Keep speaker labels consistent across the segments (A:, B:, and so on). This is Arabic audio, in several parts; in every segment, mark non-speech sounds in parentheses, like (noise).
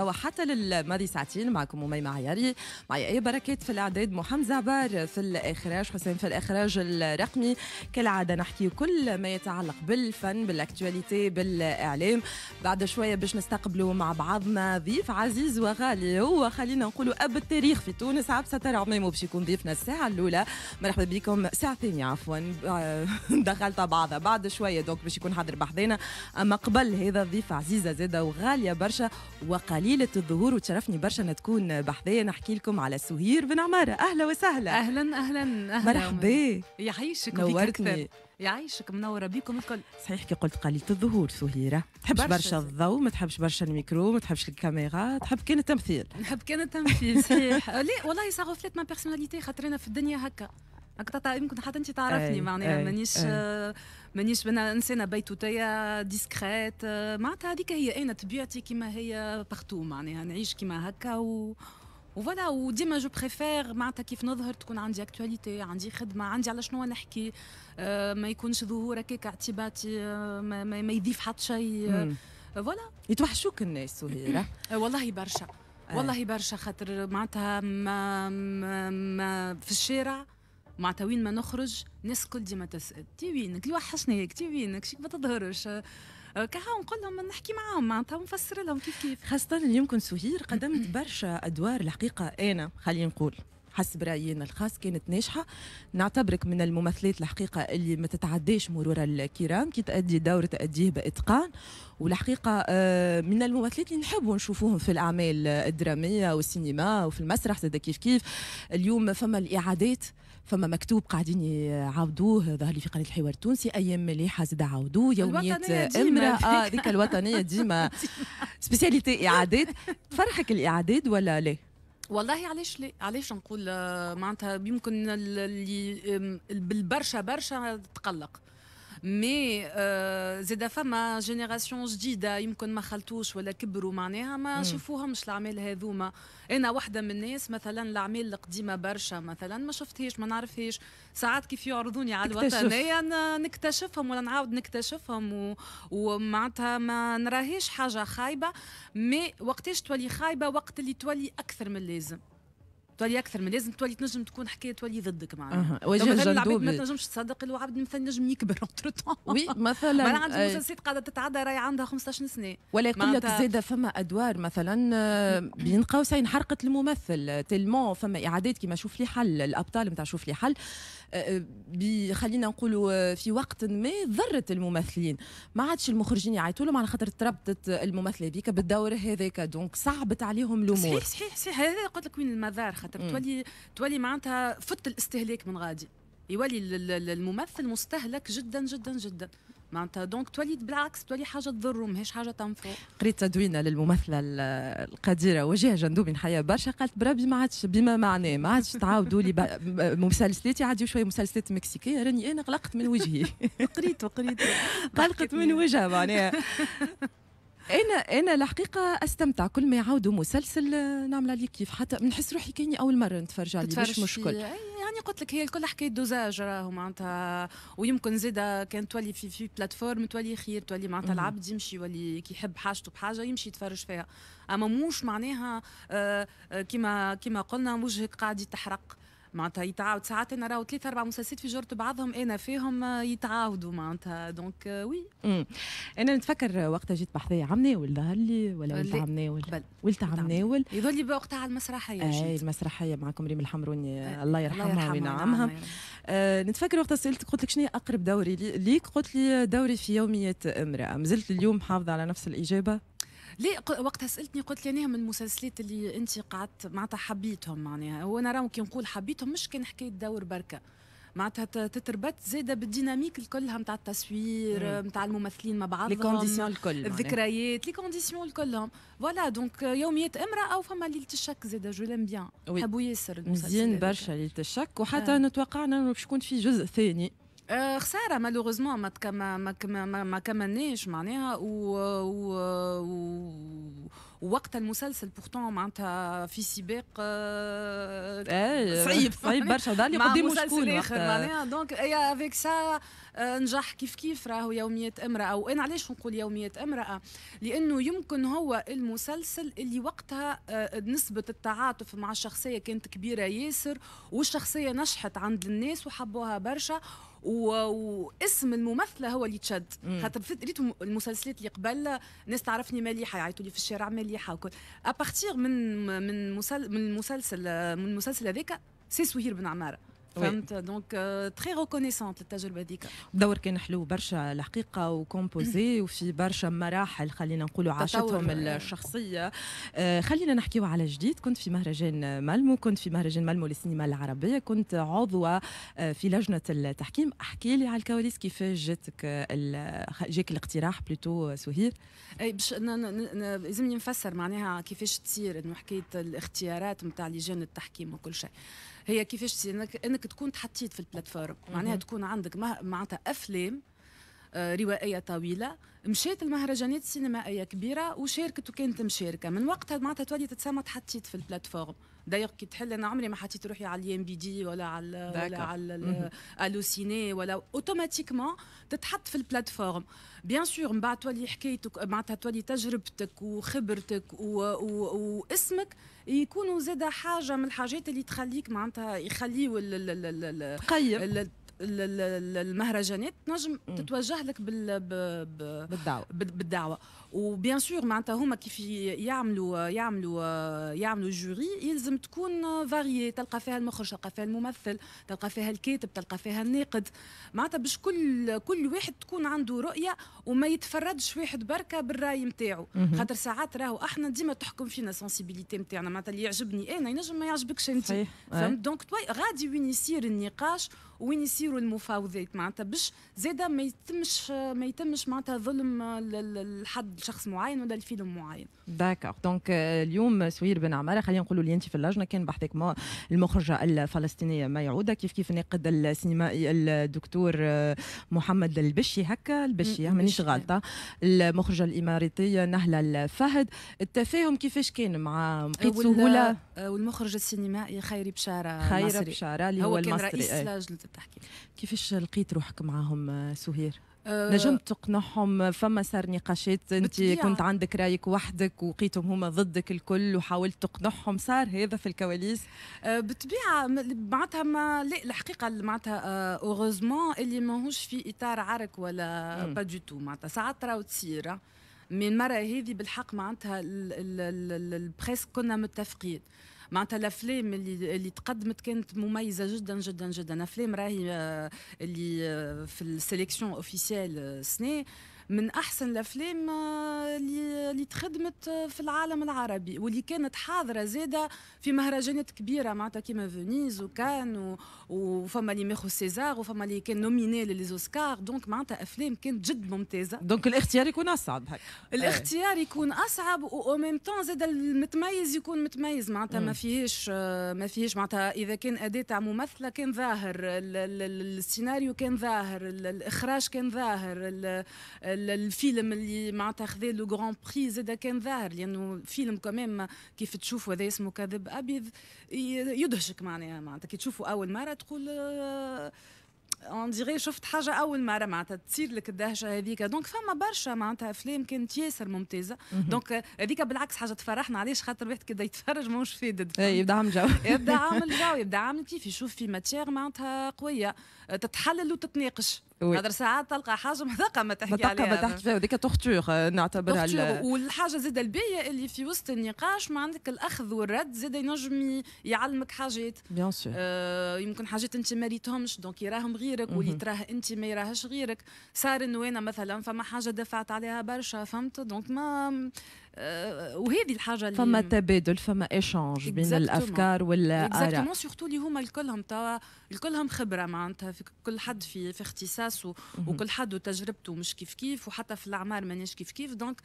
A: وحتى للماضي ساعتين معكم أميمة عياري معي أي بركات في الإعداد محمد زعبار في الإخراج حسين في الإخراج الرقمي كالعادة نحكي كل ما يتعلق بالفن بالأكتواليتي بالإعلام بعد شوية باش نستقبلوا مع بعضنا ضيف عزيز وغالي هو خلينا نقولوا أب التاريخ في تونس عبد ستر عميمو باش يكون ضيفنا الساعة الأولى مرحبا بكم ساعة ثانية عفوا آه، (laughs) دخلت بعضها بعد شوية دونك باش يكون حاضر بحضينا أما قبل هذا ضيف عزيزة زادة وغالية برشا وقليل ليلة الظهور وتشرفني برشا أن تكون بحذايا نحكي لكم على سهير بن عمارة أهلا وسهلا أهلا
B: أهلا أهلا مرحبا يعيشك نورتني يعيشك منوره بيكم الكل
A: صحيح كي قلت قليله الظهور سهيره تحبش برشا الضوء ما تحبش برشا الميكرو ما تحبش الكاميرا تحب كان التمثيل
B: نحب كان التمثيل صحيح (laughs) لا والله سا غوفليت ما بيرسوناليتي خاطر في الدنيا هكا هكذا يمكن حتى انت تعرفني معناها مانيش مانيش انا انسانه بيتوتيه ديسكريت معناتها هذيك هي انا طبيعتي كما هي بارتو معناها نعيش كما هكا و وفوالا وديما جو بريفير معناتها كيف نظهر تكون عندي اكتواليتي عندي خدمه عندي على شنو نحكي ما يكونش ظهور هكاك اعتباطي ما, ما, يضيف حتى شيء فوالا
A: يتوحشوك الناس سهيره
B: والله برشا والله برشا خاطر معناتها ما, ما, ما في الشارع مع توين ما نخرج الناس الكل ديما تسال تي وينك اللي هيك تي وينك شيك ما تظهرش آه، كها نقول لهم نحكي معاهم معناتها ونفسر لهم كيف كيف خاصة اليوم
A: كنت سهير قدمت (clears throat) برشا أدوار الحقيقة أنا خلينا نقول حسب رايي انا الخاص كانت ناجحه نعتبرك من الممثلات الحقيقه اللي ما تتعداش مرور الكرام كي تأدي دور تأديه باتقان والحقيقه آه، من الممثلات اللي نحبوا نشوفوهم في الاعمال الدراميه والسينما وفي المسرح زاد كيف كيف اليوم فما الاعادات فما مكتوب قاعدين يعاودوه ظهر لي في قناه الحوار التونسي ايام مليحه زاد عاودوه يوميه امراه (laughs) هذيك الوطنيه ديما (laughs) سبيسياليتي اعادات تفرحك الاعادات ولا لا؟
B: والله علاش لا علاش نقول آه، معناتها يمكن اللي بالبرشا برشا تقلق مي زاده فما جينيراسيون جديده يمكن ما خلطوش ولا كبروا معناها ما شافوهمش الاعمال هذوما انا واحده من الناس مثلا الاعمال القديمه برشا مثلا ما شفتهاش ما نعرفهاش ساعات كيف يعرضوني على الوطنيه نكتشفهم ولا نعاود نكتشفهم ومعناتها ما نراهيش حاجه خايبه مي وقتاش تولي خايبه وقت اللي تولي اكثر من اللازم تولي اكثر من لازم تولي تنجم تكون حكايه تولي ضدك معناها أه. وجه الجندوبي ما تنجمش تصدق لو عبد مثلا نجم يكبر اونتر تون وي مثلا (laughs) ما عندي آه. مسلسلات قاعده تتعدى راهي عندها 15 سنه ولا يقول لك زاده
A: فما ادوار مثلا آه، بين قوسين حرقت الممثل تلمون فما اعادات كيما شوف لي حل الابطال نتاع شوف لي حل خلينا نقولوا آه، في وقت ما ضرت الممثلين ما عادش المخرجين يعيطوا لهم على خاطر تربطت الممثله بيك بالدور هذاك دونك
B: صعبت عليهم الامور صحيح صحيح صحيح هذا قلت لك وين المذار خاطر تولي تولي معناتها فت الاستهلاك من غادي يولي الممثل مستهلك جدا جدا جدا معناتها دونك تولي بالعكس تولي حاجه تضره ماهيش حاجه تنفع
A: قريت تدوينه للممثله القديره وجهه جندوب من حياه برشا قالت بربي ما عادش بما معناه ما عادش تعاودوا لي مسلسلاتي عادي شويه مسلسلات مكسيكيه راني انا قلقت من وجهي (laughs) قريت وقريت
B: قلقت من وجهها معناها (laughs)
A: انا انا الحقيقه استمتع كل ما يعاودوا مسلسل آه، نعمل عليه كيف حتى نحس روحي كاني اول مره نتفرج عليه مش مشكل
B: يعني قلت لك هي الكل حكايه دوزاج راهو معناتها ويمكن زيدا كان تولي في في بلاتفورم تولي خير تولي معناتها العبد يمشي يولي كي يحب حاجته بحاجه يمشي يتفرج فيها اما موش معناها آه، آه، كيما كيما قلنا وجهك قاعد يتحرق معناتها يتعاود ساعات انا راهو ثلاث أربع مسلسلات في جرت بعضهم أنا فيهم آه، يتعاودوا معناتها دونك وي
A: آه، أنا نتفكر وقتها جيت بحذايا عمناول ظهر لي ولا ولت عمناول ولت عمناول
B: يظل لي وقتها على المسرحية أي
A: المسرحية معكم ريم الحمروني آه، الله يرحمها وينعمها نتفكر وقتها سالتك قلت لك شنو اقرب دوري ليك قلت لي دوري في يوميه امراه مازلت اليوم حافظه على نفس الاجابه
B: لا وقتها سالتني قلت لي انا من المسلسلات اللي انت قعدت معناتها حبيتهم معناها وانا راهو كي نقول حبيتهم مش كان حكايه دور بركه معناتها تتربط زادة بالديناميك الكلها نتاع التصوير نتاع الممثلين مع بعضهم لي كونديسيون الكل الذكريات لي كونديسيون الكلهم فوالا دونك euh, يوميات امرأة او فما ليلة الشك زادة جو لام بيان حبوا ياسر مزيان
A: برشا ليلة الشك وحتى آه.
B: نتوقعنا انه باش
A: يكون في جزء ثاني
B: euh، خساره مالوغوزمون ما ما ما كملناش معناها و, و وقت المسلسل بورتون معناتها في سباق صعيب آه، إيه، صعيب برشا ضل قدام مسلسل اخر معناها دونك افيك سا نجح كيف كيف راهو يومية امرأة وانا إيه، علاش نقول يومية امرأة لانه يمكن هو المسلسل اللي وقتها آه، نسبة التعاطف مع الشخصية كانت كبيرة ياسر والشخصية نجحت عند الناس وحبوها برشا واسم الممثله هو اللي تشد خاطر ريت المسلسلات اللي قبل ناس تعرفني مليحه يعيطوا لي في الشارع مليحه وكل ابارتيغ من من مسل من المسلسل من المسلسل هذاك سي سهير بن عماره فهمت دونك تري ريكونيسونت للتجربه هذيك
A: دور كان حلو برشا الحقيقه وكومبوزي وفي برشا مراحل خلينا نقولوا عاشتهم أيوة. الشخصيه آه، خلينا نحكيو على جديد كنت في مهرجان ملمو كنت في مهرجان ملمو للسينما العربيه كنت عضوه آه، في لجنه التحكيم احكي لي على الكواليس كيفاش جاتك جاك الاقتراح بلوتو سهير
B: اي باش لازمني نفسر معناها كيفاش تصير انه حكايه الاختيارات نتاع لجان التحكيم وكل شيء هي كيفاش انك انك تكون تحطيت في البلاتفورم معناها تكون عندك معناتها افلام آه، روائيه طويله مشات المهرجانات السينمائيه كبيره وشاركت وكانت مشاركه من وقتها معناتها تولي تتسمى تحطيت في البلاتفورم دايوغ كي تحل انا عمري ما حطيت روحي على الام بي دي ولا على ولا على الوسيني ولا اوتوماتيكمون تتحط في البلاتفورم بيان سور من بعد تولي حكايتك معناتها تولي تجربتك وخبرتك واسمك يكونوا زاده حاجه من الحاجات اللي تخليك معناتها يخليوا تقيم المهرجانات تنجم تتوجه لك بال... بالدعوه بالدعوه وبيان سور معناتها هما كيف يعملوا يعملوا يعملوا جوري يلزم تكون فاريي تلقى فيها المخرج تلقى فيها الممثل تلقى فيها الكاتب تلقى فيها الناقد معناتها باش كل كل واحد تكون عنده رؤيه وما يتفردش واحد بركه بالراي نتاعو خاطر ساعات راهو احنا ديما تحكم فينا سونسيبيليتي نتاعنا معناتها اللي يعجبني انا ينجم ما يعجبكش انت فهمت دونك غادي وين يصير النقاش وين يصيروا المفاوضات معناتها باش زاده ما يتمش ما يتمش معناتها ظلم الحد لشخص معين ولا لفيلم معين
A: داكور دونك euh, اليوم سوير بن عماره خلينا نقولوا لي انت في اللجنه كان بحثك ما المخرجه الفلسطينيه ما يعود كيف كيف الناقد السينمائي الدكتور آه، محمد البشي هكا البشي مانيش غلطه نعم. المخرجه الاماراتيه نهله الفهد التفاهم كيفاش كان مع مقيت سهوله
B: آه، والمخرج السينمائي خيري بشاره خيري بشاره اللي هو, هو كان المصري رئيس إيه. لجنه التحكيم
A: كيفاش لقيت روحك معاهم آه، سهير
B: أه، نجمت
A: تقنعهم فما صار نقاشات انت كنت عندك رايك وحدك وقيتهم هما ضدك الكل
B: وحاولت تقنعهم صار هذا في الكواليس أه، بالطبيعه معناتها ما لا الحقيقه معناتها اوغوزمون اللي ماهوش في اطار عرك ولا با دي تو معناتها ساعات راهو تصير أه، من المره هذه بالحق معناتها البريس كنا متفقين معناتها الافلام اللي اللي تقدمت كانت مميزه جدا جدا جدا افلام راهي آه، اللي آه، في السيليكسيون اوفيسيال السنه آه، من احسن الافلام آه، اللي تخدمت آه، في العالم العربي واللي كانت حاضره زاده في مهرجانات كبيره معناتها كيما فينيز وكان و... وفما اللي ماخو سيزار وفما اللي كان نوميني للزوسكار دونك معناتها افلام كانت جد ممتازه دونك
A: الاختيار يكون اصعب هك. الاختيار
B: يكون اصعب و ميم تون زاده المتميز يكون متميز معناتها ما فيهش آه، ما فيهش معناتها اذا كان اداه تاع ممثله كان ظاهر السيناريو كان ظاهر الاخراج كان ظاهر الفيلم اللي معناتها خذا لو غران بري زاد كان ظاهر لانه فيلم كمان كيف تشوفه هذا اسمه كذب ابيض يدهشك معناها معناتها كي تشوفه اول مره تقول اون آه، ديغي شفت حاجه اول مره معناتها تصير لك الدهشه هذيك دونك فما برشا معناتها افلام كانت ياسر ممتازه دونك هذيك بالعكس حاجه تفرحنا علاش خاطر الواحد كي يتفرج ماهوش فادد إيه، يبدا عامل جو (laughs) يبدا عامل جو يبدا عامل كيف يشوف في ماتيغ معناتها قويه تتحلل وتتناقش هذا ساعات تلقى حاجه مثقه ما تحكي عليها ما تحكي
A: فيها هذيك تورتور آه، نعتبرها
B: والحاجه زاد البيئه اللي في وسط النقاش ما عندك الاخذ والرد زاد ينجم يعلمك حاجات بيان سور آه يمكن حاجات انت ما ريتهمش دونك يراهم غيرك واللي تراه انت ما يراهش غيرك صار انه انا مثلا فما حاجه دفعت عليها برشا فهمت دونك ما آه، وهذه الحاجه اللي فما
A: تبادل فما ايشانج بين الافكار والاراء
B: سورتو اللي هما الكلهم توا الكلهم خبره معناتها كل حد في في اختصاصه وكل حد وتجربته مش كيف كيف وحتى في الاعمار مانيش كيف كيف دونك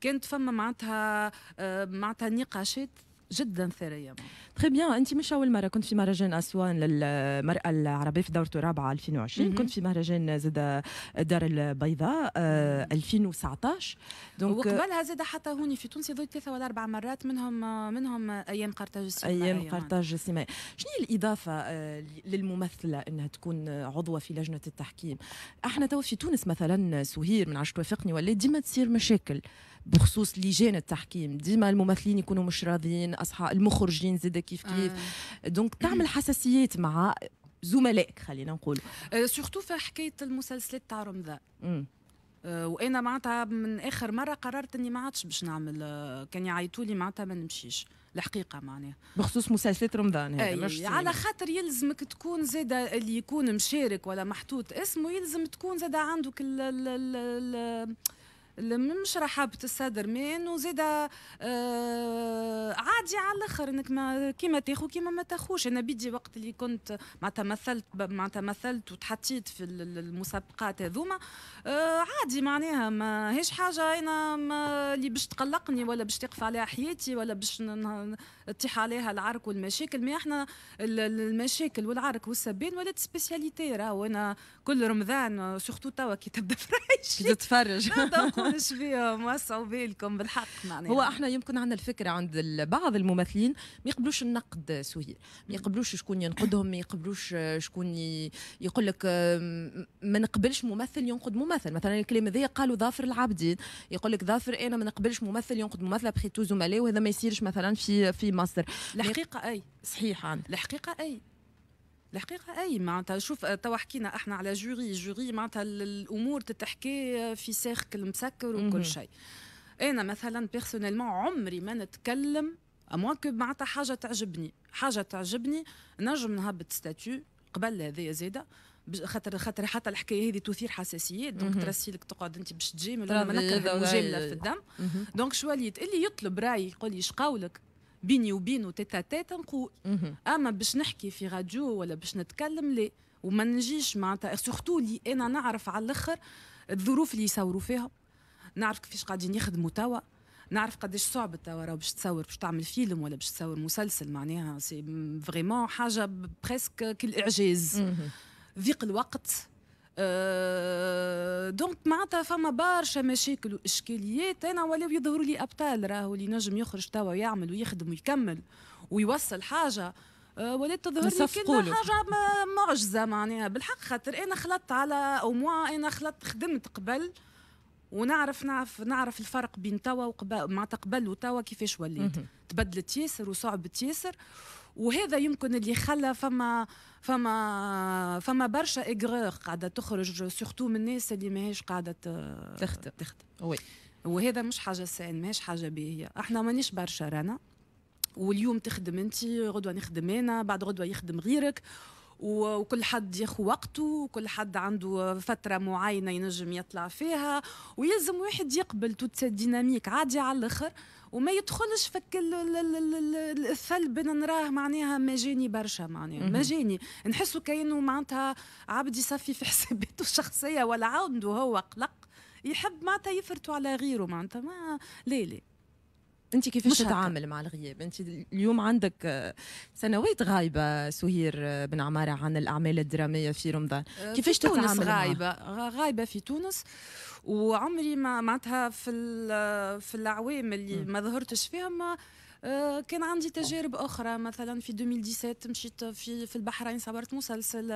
B: كانت فما معناتها آه، معناتها نقاشات جدا ثريه
A: تري بيان انت مش اول مره كنت في مهرجان اسوان للمراه العربيه في دورته الرابعه 2020 كنت في مهرجان زاد الدار البيضاء 2019 دونك وقبلها زاد
B: حتى هوني في تونس ضويت ثلاثه ولا اربع مرات منهم منهم ايام قرطاج السينمائيه ايام قرطاج
A: السينمائيه شنو هي الاضافه آه، للممثله انها تكون آه، عضوه في لجنه التحكيم احنا تو في تونس مثلا سهير من عشت توافقني ولا ديما تصير مشاكل بخصوص لجان التحكيم ديما الممثلين يكونوا مش راضيين اصحاب المخرجين زاد كيف كيف آه. دونك تعمل حساسيات مع
B: زملائك خلينا نقول سورتو آه، في حكايه المسلسلات تاع رمضان آه، وانا معناتها من اخر مره قررت اني ما عادش باش نعمل كان يعيطوا لي معناتها ما نمشيش الحقيقه معناها
A: بخصوص مسلسلات رمضان هذا على
B: خاطر يلزمك تكون زاده اللي يكون مشارك ولا محطوط اسمه يلزم تكون زاده عندك ال ال ال مش مشرحة الصدر مين وزادة آه عادي على الاخر انك ما كيما تاخو كيما ما تاخوش انا بيدي وقت اللي كنت مع تمثلت مع تمثلت وتحطيت في المسابقات هذوما آه عادي معناها ما هيش حاجة انا ما اللي باش تقلقني ولا باش تقف عليها حياتي ولا باش تطيح عليها العرك والمشاكل ما احنا المشاكل والعرك والسبان ولات سبيسياليتي راهو انا كل رمضان سورتو آه، توا كي تبدا فرايش تتفرج (laughs) مش بيهم وسعوا بالكم بالحق معناها هو احنا يمكن عندنا الفكره عند
A: بعض الممثلين ما يقبلوش النقد سهير ما يقبلوش شكون ينقدهم ما يقبلوش شكون يقول لك ما نقبلش ممثل ينقد ممثل مثلا الكلام ذي قالوا ظافر العابدين يقول لك ظافر انا ما نقبلش ممثل ينقد ممثل بخيتو زملاء وهذا ما يصيرش
B: مثلا في في مصر الحقيقه اي صحيح عندك الحقيقه اي الحقيقه اي معناتها شوف آه، توا حكينا احنا على جوري جوري معناتها الامور تتحكي آه، في ساخك المسكر وكل شيء انا مثلا بيرسونيلمون عمري ما نتكلم اموا كو معناتها حاجه تعجبني حاجه تعجبني نجم نهبط ستاتيو قبل هذايا زاده خاطر خاطر حتى الحكايه هذه تثير حساسيات دونك ترسي لك تقعد انت باش تجامل ولا ما نكره المجامله في الدم دونك شواليت اللي يطلب راي يقول لي قولك بيني وبينه تيتا تيت نقول اما باش نحكي في راديو ولا باش نتكلم لا وما نجيش معناتها سورتو اللي انا نعرف على الاخر الظروف اللي يصوروا فيها نعرف كيفاش قاعدين يخدموا توا نعرف قداش صعب توا راه باش تصور باش تعمل فيلم ولا باش تصور مسلسل معناها سي فريمون حاجه بريسك كالاعجاز ضيق الوقت أه دونك معناتها فما برشا مشاكل واشكاليات انا ولاو يظهروا لي ابطال راهو اللي نجم يخرج توا ويعمل ويخدم ويكمل ويوصل حاجه أه ولات تظهر لي كلها حاجه معجزه معناها بالحق خاطر انا خلطت على او موا انا خلطت خدمت قبل ونعرف نعرف نعرف الفرق بين توا وقبل مع قبل وتوا كيفاش وليت تبدلت ياسر وصعبت ياسر وهذا يمكن اللي خلى فما فما فما برشا اجراغ قاعده تخرج سورتو من الناس اللي ماهيش قاعده تخدم تخدم وي وهذا مش حاجه سين ماهيش حاجه باهيه احنا مانيش برشا رانا واليوم تخدم انت غدوه نخدم انا بعد غدوه يخدم غيرك وكل حد ياخذ وقته وكل حد عنده فتره معينه ينجم يطلع فيها ويلزم واحد يقبل توت ديناميك عادي على الاخر وما يدخلش فك الثلب بين نراه معناها ما جاني برشا معناها ما جاني نحسه كانه معناتها عبد يصفي في حساباته (laughs) الشخصيه ولا عنده هو قلق يحب معناتها يفرتوا على غيره معناتها ما لا لا انت كيفاش تتعامل مع الغياب انت
A: اليوم عندك سنوات غايبه سهير بن عماره عن الاعمال
B: الدراميه في
A: رمضان آه، كيفاش تتعامل تونس غايبه
B: غايبه في تونس وعمري ما معناتها في في الاعوام اللي ما ظهرتش فيها ما آه، كان عندي تجارب اخرى مثلا في 2017 مشيت في في البحرين صورت مسلسل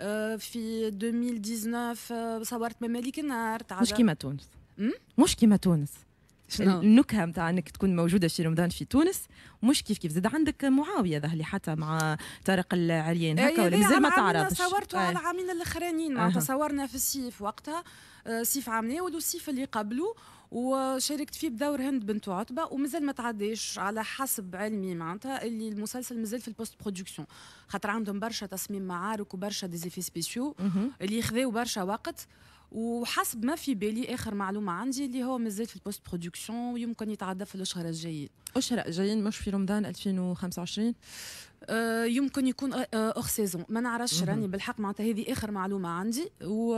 B: آه، في 2019 صورت مماليك النار مش كيما
A: تونس مش كيما تونس النكهه نتاع انك تكون موجوده في رمضان في تونس مش كيف كيف زاد عندك معاويه ذهلي حتى مع طارق العليين هكا إيه، ولا مازال إيه، ما تعرفش صورته آه. على
B: العامين الاخرانيين معناتها صورنا في السيف وقتها آه، سيف عامناول والسيف اللي قبله وشاركت فيه بدور هند بنت عتبه ومازال ما تعديش على حسب علمي معناتها اللي المسلسل مازال في البوست برودكسيون خاطر عندهم برشا تصميم معارك وبرشا ديزيفي سبيسيو اللي يخذوا برشا وقت وحسب ما في بالي اخر معلومه عندي اللي هو مازال في البوست برودكسيون ويمكن يتعدى في الاشهر الجايين اشهر الجايين مش في رمضان 2025 آه، يمكن يكون اخ آه، سيزون آه، ما نعرفش راني بالحق معناتها هذه اخر معلومه عندي و...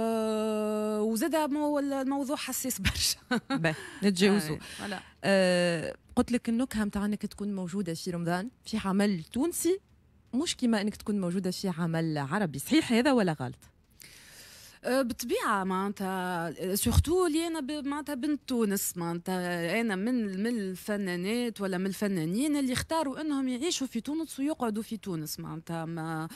B: وزاد الموضوع حساس (laughs) برشا
A: نتجاوزوا (laughs)
B: آه. قلت لك النكهه نتاع انك تكون
A: موجوده في رمضان في عمل تونسي مش كيما انك تكون موجوده في عمل عربي صحيح هذا ولا غلط
B: أه، بالطبيعه معناتها سورتو أه، اللي انا معناتها بنت تونس معناتها انا من من الفنانات ولا من الفنانين اللي اختاروا انهم يعيشوا في تونس ويقعدوا في تونس معناتها ما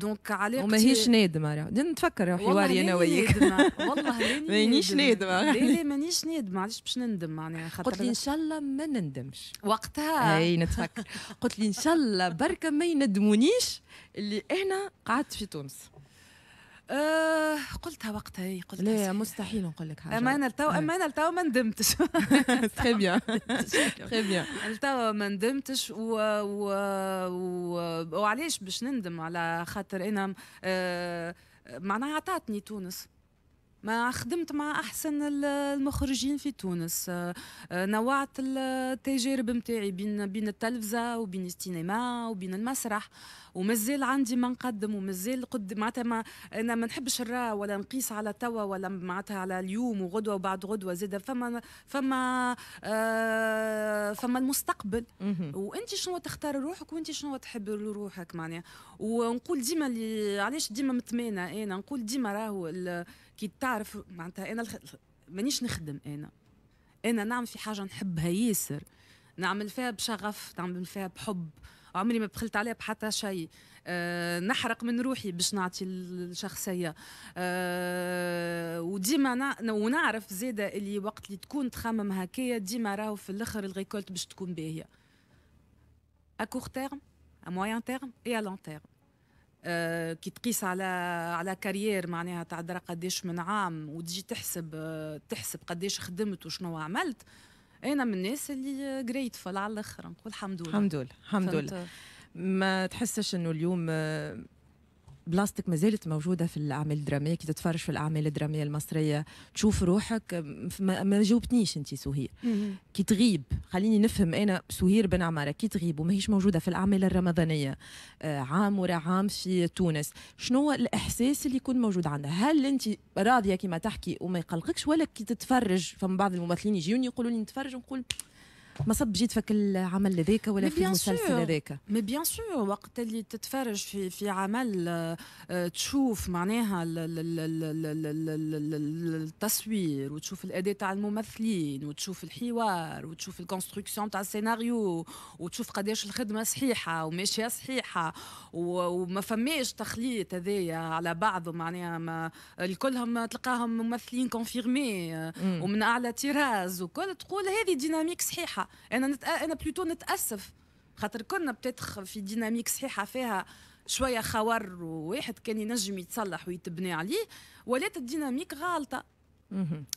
B: دونك أه، علاقتي هيش نادمه نتفكر حواري انا وياك والله مانيش نادمه لا لا مانيش نادمه علاش باش نندم معناها خاطر قلت لي ان شاء الله ما نندمش وقتها اي
A: نتفكر (laughs) قلت لي ان شاء الله بركه ما يندمونيش اللي انا قعدت
B: في تونس آه قلتها وقتها هي قلت لا مستحيل نقول لك حاجه امانه التو امانه التو ما ندمتش تري بيان تري بيان التو ما ندمتش و... و... و... وعلاش باش نندم على خاطر انا آه... معناها عطاتني تونس ما خدمت مع احسن المخرجين في تونس آه، آه، نوعت التجارب متاعي بين بين التلفزه وبين السينما وبين المسرح ومازال عندي ما نقدم ومازال قد معناتها ما انا ما نحبش الرا ولا نقيس على توا ولا معناتها على اليوم وغدوه وبعد غدوه زاده فما فما آه فما المستقبل وانت شنو تختار روحك وانت شنو تحب لروحك معناها ونقول ديما اللي علاش ديما متمانه انا نقول ديما راهو كي تعرف معناتها انا مانيش نخدم انا انا نعمل في حاجه نحبها ياسر نعمل فيها بشغف نعمل فيها بحب عمري ما بخلت عليها بحتى شيء أه نحرق من روحي باش نعطي الشخصيه أه وديما ونعرف زاده اللي وقت اللي تكون تخمم هكايا ديما راهو في الاخر الغيكولت باش تكون باهيه اكور تيرم ا مويان تيرم اي ا لون تيرم كي تقيس على على كارير معناها تعدى قداش من عام وتجي تحسب آه، تحسب قداش خدمت وشنو عملت انا من الناس اللي جريتفل على الاخر نقول الحمد لله الحمد لله الحمد لله
A: ما تحسش انه اليوم بلاستيك ما زالت موجوده في الاعمال الدراميه كي تتفرج في الاعمال الدراميه المصريه تشوف روحك ما جاوبتنيش انت سهير كي تغيب خليني نفهم انا سهير بن عماره كي تغيب وما هيش موجوده في الاعمال الرمضانيه آه، عام ورا عام في تونس شنو الاحساس اللي يكون موجود عندها هل انت راضيه كما تحكي وما يقلقكش ولا كي تتفرج فمن بعض الممثلين يجيوني يقولوا لي نتفرج ونقول ما صب جيت فك العمل هذاك ولا في المسلسل هذاك
B: مي بيان سور وقت اللي تتفرج في في عمل تشوف معناها التصوير وتشوف الاداء تاع الممثلين وتشوف الحوار وتشوف الكونستركسيون تاع السيناريو وتشوف قداش الخدمه صحيحه وماشيه صحيحه وما فماش تخليط هذايا على بعض معناها ما الكلهم تلقاهم ممثلين كونفيرمي ومن اعلى طراز وكل تقول هذه ديناميك صحيحه انا نت... انا بلوتو نتاسف خاطر كنا بتتخ في ديناميك صحيحه فيها شويه خوار وواحد كان ينجم يتصلح ويتبنى عليه ولات الديناميك غالطه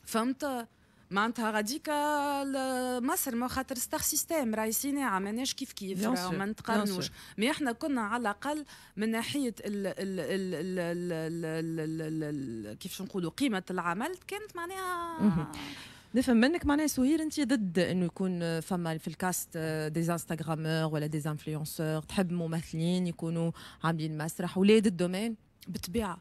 B: فهمت معناتها غاديك مصر ما خاطر ستار سيستيم راهي صناعه ماناش كيف كيف ما نتقارنوش مي احنا كنا على الاقل من ناحيه ال كيفاش نقولوا قيمه العمل كانت معناها
A: نفهم منك معناها سهير انت ضد انه يكون آه، فما في الكاست دي آه، انستغرامور ولا دي انفلونسور تحب ممثلين يكونوا عاملين مسرح ولاد الدومين
B: بالطبيعه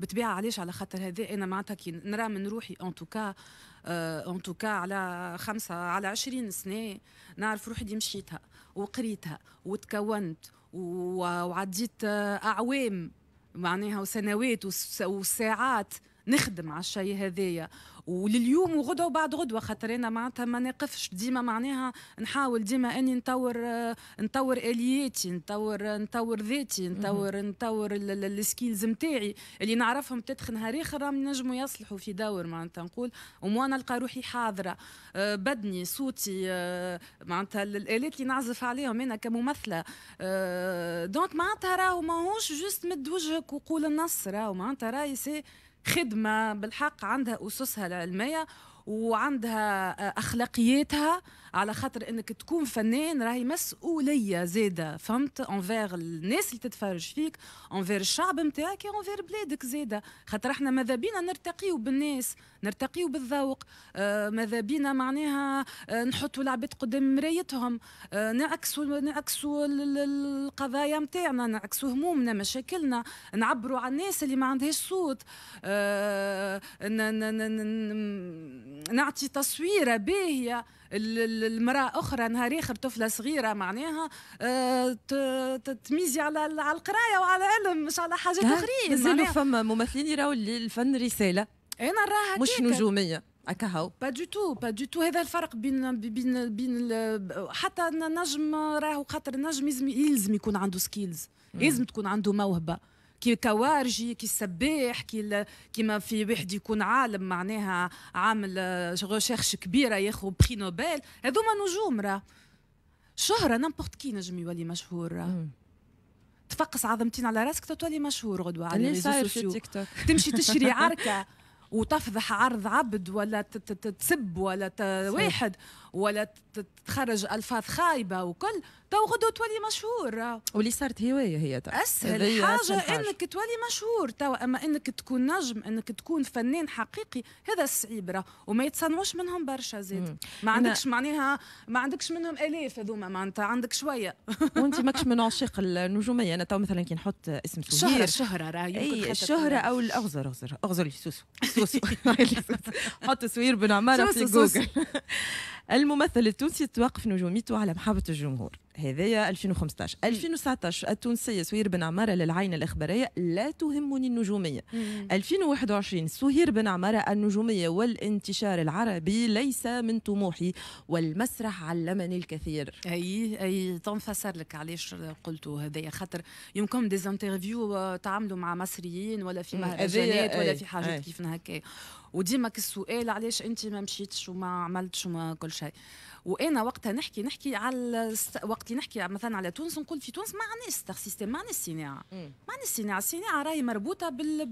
B: بطبيعه علاش على خاطر هذا انا معناتها كي نرى من روحي ان توكا ان توكا على خمسة على عشرين سنه نعرف روحي دي مشيتها وقريتها وتكونت وعديت آه، اعوام معناها وسنوات وساعات نخدم على الشيء هذايا ولليوم وغدوه وبعد غدوه خاطر انا معناتها ما نقفش ديما معناها نحاول ديما اني نطور نطور الياتي نطور نطور ذاتي نطور نطور السكيلز نتاعي اللي نعرفهم تدخل نهار اخر نجموا يصلحوا في دور معناتها نقول ومو نلقى روحي حاضره آه، بدني صوتي آه، معناتها الالات اللي نعزف عليهم انا كممثله آه، دونك معناتها راهو ماهوش جوست مد وجهك وقول النص راهو معناتها راهي سي خدمه بالحق عندها اسسها العلميه وعندها آه، اخلاقياتها على خاطر انك تكون فنان راهي مسؤوليه زاده فهمت انفير الناس اللي تتفرج فيك انفير الشعب نتاعك انفير بلادك زاده خاطر احنا ماذا بينا نرتقيو بالناس نرتقيو بالذوق آه ماذا بينا معناها آه، نحطوا العباد قدام مرايتهم نعكسوا آه، نعكسوا القضايا نتاعنا نعكسوا همومنا مشاكلنا نعبروا على الناس اللي ما عندهاش صوت آه، نعطي تصويره باهيه المراه اخرى نهار اخر طفله صغيره معناها آه، تميزي على على القرايه وعلى العلم مش على حاجات اخرين مازالوا فما ممثلين يراو الفن رساله انا نراها مش نجوميه اكاهو با دو تو با دو تو هذا الفرق بين بين بين حتى نجم راهو خاطر النجم يلزم يلزم يكون عنده سكيلز لازم تكون عنده موهبه كي كوارجي كي سباح كي كيما في واحد يكون عالم معناها عامل ريشيرش كبيره ياخذ بري نوبل هذوما نجوم راه شهره نامبورت كي نجم يولي مشهور تفقس عظمتين على راسك تولي مشهور غدوه على توك (laughs) تمشي تشري (laughs) عركه وتفضح عرض عبد ولا تسب ولا واحد ولا تخرج الفاظ خايبه وكل تو غدوه تولي مشهور واللي صارت هوايه هي تا. اسهل حاجه أسهل حاجة. انك تولي مشهور تو اما انك تكون نجم انك تكون فنان حقيقي هذا الصعيب راه وما يتصنعوش منهم برشا زاد ما عندكش معناها ما عندكش منهم الاف هذوما معناتها عندك شويه
A: وانت ماكش من عشاق النجوميه انا تو مثلا كي نحط اسم سهير الشهره راه اي الشهره
B: او الاغزر
A: اغزر اغزر سوسو سوسو حط سوير بن عماره في جوجل الممثل التونسي توقف نجوميته على محبه الجمهور هذايا 2015 2019 التونسيه سهير بن عماره للعين الاخباريه لا تهمني النجوميه 2021 سهير بن عماره النجوميه والانتشار
B: العربي ليس من طموحي والمسرح علمني الكثير اي اي تنفسر لك علاش قلتوا هذايا خاطر يمكن ديزانترفيو آه، تعاملوا مع مصريين ولا في مهرجانات ولا في حاجات كيف هكا وديما السؤال علاش انت ما مشيتش وما عملتش وما كل شيء وانا وقتها نحكي نحكي على وقت اللي نحكي مثلا على تونس نقول في تونس ما عندناش سيستم ما عندناش صناعه ما عندناش صناعه الصناعه راهي مربوطه بال...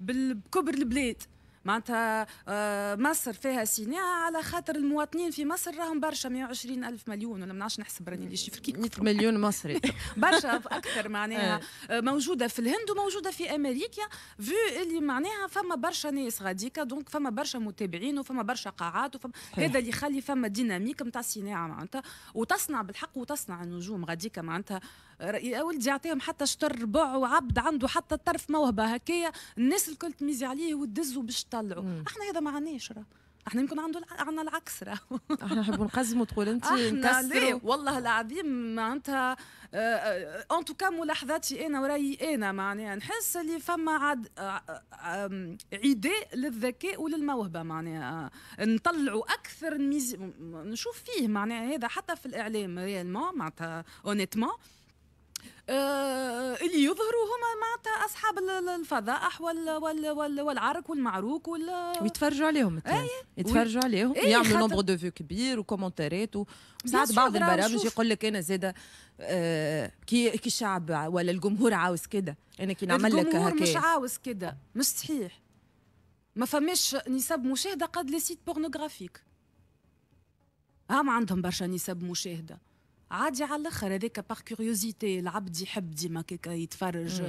B: بال... بكبر البلاد معناتها آه، مصر فيها صناعه على خاطر المواطنين في مصر راهم برشا 120 الف مليون ولا ما نعرفش نحسب راني ليش شيفر 100 مليون (laughs) مصري برشا اكثر معناها آه. آه، موجوده في الهند وموجوده في امريكا في اللي معناها فما برشا ناس غاديكا دونك فما برشا متابعين وفما برشا قاعات وفما هذا اللي يخلي فما ديناميك نتاع صناعه معناتها وتصنع بالحق وتصنع النجوم غاديكا معناتها يا ولدي يعطيهم حتى شطر ربع وعبد عنده حتى طرف موهبه هكايا الناس الكل تميزي عليه وتدزوا باش تطلعوا احنا هذا ما عندناش راه احنا يمكن عنده عندنا العكس راه (laughs) احنا نحبوا نقزموا تقول انت نكسروا والله العظيم معناتها اون آه، توكا آه، ملاحظاتي انا ورايي انا معناها نحس اللي فما عاد عداء آه، للذكاء وللموهبه معناها نطلعوا اكثر نشوف فيه معناها هذا حتى في الاعلام ريالمون معناتها اونيتمون آه، اللي يظهروا هما معناتها اصحاب الفضائح وال وال وال والعرك والمعروك وال ويتفرجوا عليهم اي إيه.
A: يتفرجوا عليهم إيه، يعملوا نومبر دو فيو كبير وكومنتارات وساعات بعض البرامج يقول لك انا زاده آه، كي كي الشعب ولا الجمهور عاوز كده انا كي نعمل لك هكا الجمهور مش
B: عاوز كده مش صحيح ما فماش نسب مشاهده قد لي سيت بورنوغرافيك هم عندهم برشا نسب مشاهده عادي على الاخر هذاك باغ كيوريوزيتي العبد يحب ديما كيكا يتفرج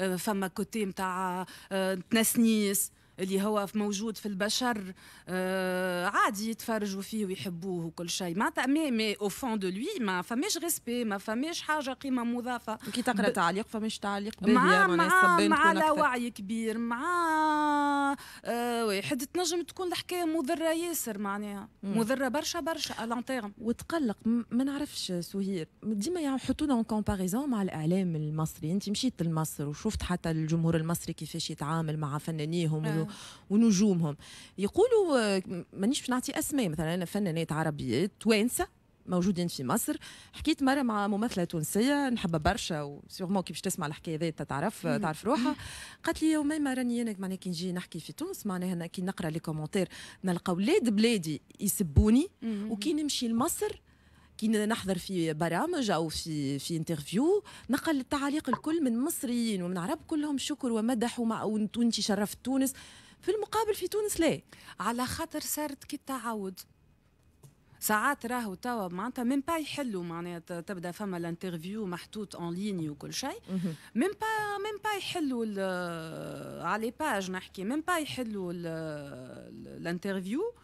B: آه، فما كوتي نتاع آه، تنسنيس اللي هو موجود في البشر آه عادي يتفرجوا فيه ويحبوه وكل شيء معناتها مي مي او فون دو لوي ما فماش ريسبي ما فماش حاجه قيمه مضافه كي تقرا تعليق فماش تعليق مع مع مع لا وعي كبير مع آه واحد تنجم تكون الحكايه مضره ياسر معناها مضره برشا برشا الانتيرم وتقلق ما نعرفش سهير
A: ديما يحطونا اون كومباريزون مع الاعلام المصري انت مشيت لمصر وشفت حتى الجمهور المصري كيفاش يتعامل مع فنانيهم آه. ونجومهم يقولوا آه، مانيش باش نعطي اسماء مثلا انا فنانات عربيات توانسه موجودين في مصر حكيت مره مع ممثله تونسيه نحبها برشا وسيغمون كي باش تسمع الحكايه ذي تعرف آه، تعرف روحها قالت لي ما راني انا معناها كي نجي نحكي في تونس معناها كي نقرا لي كومونتير نلقى ولاد بلادي يسبوني وكي نمشي لمصر كي نحضر في برامج او في في انترفيو نقل التعاليق الكل من مصريين ومن عرب كلهم شكر
B: ومدح وانت شرفت تونس في المقابل في تونس لا على خاطر صارت كي التعاود ساعات راهو توا معناتها ميم با يحلوا معناتها تبدا فما الانترفيو محطوط اون ليني وكل شيء ميم با ميم با يحلوا على لي باج نحكي ميم با يحلوا الانترفيو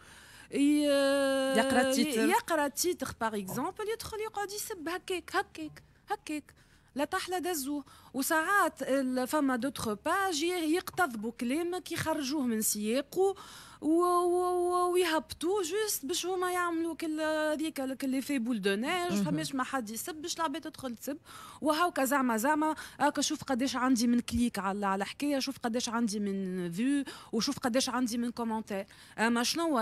B: يقرا تيتر يقرا تيتر باغ اكزومبل يدخل يقعد يسب هكاك هكاك هكاك لا طاح لا دزوه وساعات فما دوتر باج يقتضبوا كلامك يخرجوه من سياقه ويهبطوا جوست باش هما يعملوا كل هذيك اللي في بول دو نيج فماش ما حد يسب باش العباد تدخل تسب وهاكا زعما زعما هاكا شوف قداش عندي من كليك على على الحكايه شوف قداش عندي من فيو وشوف قداش عندي من كومنتير اما شنو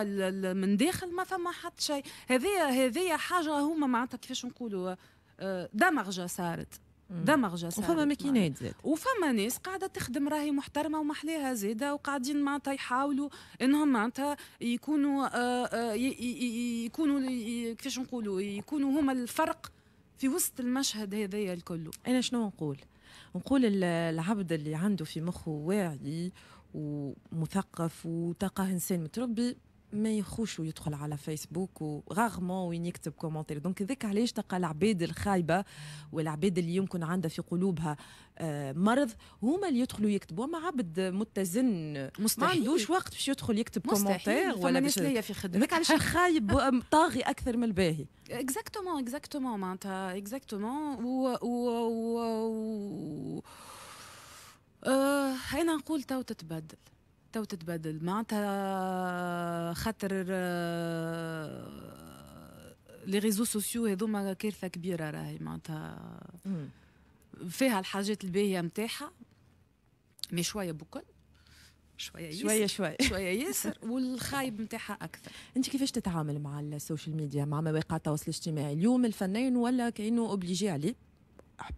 B: من داخل ما فما حد شيء هذه هذه حاجه هما معناتها كيفاش نقولوا آه، دمغجه صارت دمغ جسد وفما ماكينات زاد وفما ناس قاعده تخدم راهي محترمه ومحليها زاده وقاعدين معناتها يحاولوا انهم معناتها يكونوا آه، آه، يكونوا كيفاش نقولوا يكونوا هما الفرق في وسط المشهد هذايا الكل انا شنو نقول نقول العبد اللي عنده في
A: مخه واعي ومثقف وتلقاه انسان متربي ما يخوش ويدخل على فيسبوك وغاغمون وين يكتب كومنتير دونك ذاك علاش تلقى العباد الخايبه والعباد اللي يمكن عندها في قلوبها آه، مرض هما اللي يدخلوا يكتبوا ما عبد متزن مستحيل ما عندوش وقت باش يدخل يكتب كومنتير ولا باش في خدمه ذاك علاش الخايب (laughs) طاغي اكثر من الباهي
B: اكزاكتومون اكزاكتومون معناتها اكزاكتومون و انا نقول تو تتبدل معناتها وتتبدل معناتها خاطر آه، لي ريزو سوسيو هذوما كارثه كبيره راهي معناتها فيها الحاجات الباهيه نتاعها مي شويه بكل شويه ياسر شويه شويه (laughs) شويه ياسر والخايب نتاعها
A: اكثر انت كيفاش تتعامل مع السوشيال ميديا مع مواقع التواصل الاجتماعي اليوم الفنان ولا كانه اوبليجي عليه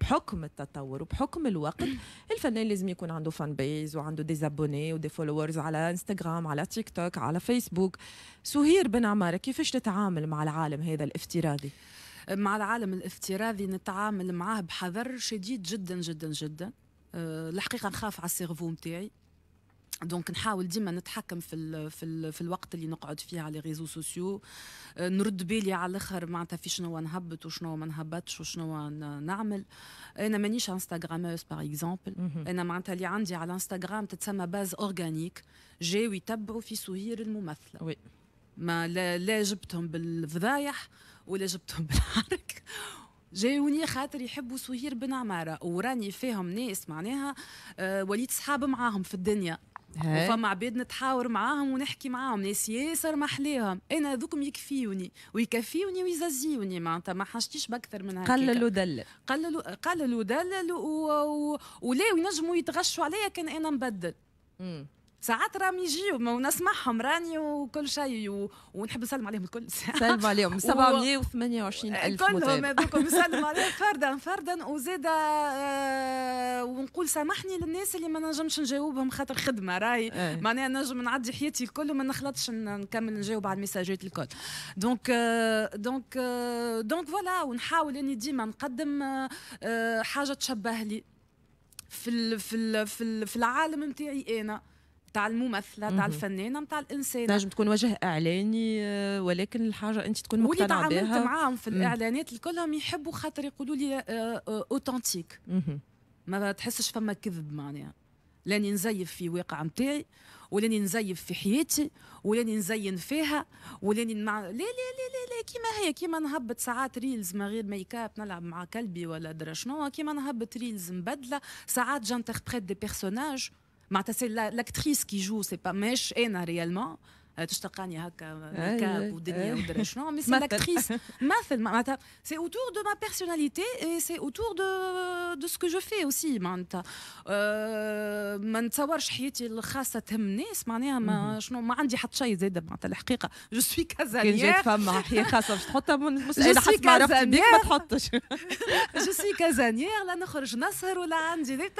A: بحكم التطور وبحكم الوقت (clears throat) الفنان لازم يكون عنده فان بيز وعنده دي زابوني ودي فولورز على انستغرام على تيك توك على فيسبوك
B: سهير بن عماره كيفاش تتعامل مع العالم هذا الافتراضي مع العالم الافتراضي نتعامل معاه بحذر شديد جدا جدا جدا أه الحقيقه نخاف على السيرفو نتاعي دونك نحاول ديما نتحكم في الـ في, الـ في الوقت اللي نقعد فيه على ريزو سوسيو آه، نرد بالي على الاخر معناتها في شنو نهبط وشنو ما نهبطش وشنو نعمل انا مانيش انستغراموز باغ اكزومبل انا معناتها اللي عندي على انستغرام تتسمى باز اورغانيك جاو يتبعوا في سهير الممثله وي ما لا, لا جبتهم بالفضايح ولا جبتهم (laughs) بالحرك جاوني خاطر يحبوا سهير بن عماره وراني فيهم ناس معناها آه، وليت صحاب معاهم في الدنيا فما عباد نتحاور معاهم ونحكي معاهم ناس ياسر محلاهم انا ذوكم يكفيوني ويكفيوني ويززيوني معناتها ما حاجتيش باكثر من هكا قللوا دلل قللوا قللوا دلل و... و... ولا ينجموا يتغشوا عليا كان انا مبدل مم. ساعات راهم يجي ونسمعهم راني وكل شيء و... ونحب نسلم عليهم الكل سلم عليهم 728 (laughs) الف كلهم هذوك (laughs) نسلم عليهم فردا فردا وزيد آه ونقول سامحني للناس اللي ما نجمش نجاوبهم خاطر خدمه راي إيه. معناها نجم نعدي حياتي الكل وما نخلطش نكمل نجاوب على المساجات الكل دونك آه دونك آه دونك فوالا ونحاول اني ديما نقدم آه، آه، حاجه تشبه لي في في في, في العالم نتاعي انا تاع الممثله تاع الفنانه تاع الانسانه نجم
A: تكون وجه اعلاني آه، ولكن الحاجه انت تكون مقتنعه بها تعاملت معاهم في الاعلانات
B: الكلهم يحبوا خاطر يقولوا لي اوثنتيك آه، آه، ما تحسش فما كذب معناها لاني نزيف في واقع نتاعي ولاني نزيف في حياتي ولاني نزين فيها ولاني مع لا لا لا لا, لا كيما هي كيما نهبط ساعات ريلز من غير ميك اب نلعب مع كلبي ولا درا شنو كيما نهبط ريلز مبدله ساعات جانتربريت دي بيرسوناج C'est l'actrice qui joue, ce n'est pas what réellement. Euh, tu réellement (laughs) (laughs) C'est autour de ma personnalité et c'est autour de ce que je fais aussi. Je euh, Je Je suis casanière. (laughs) Je suis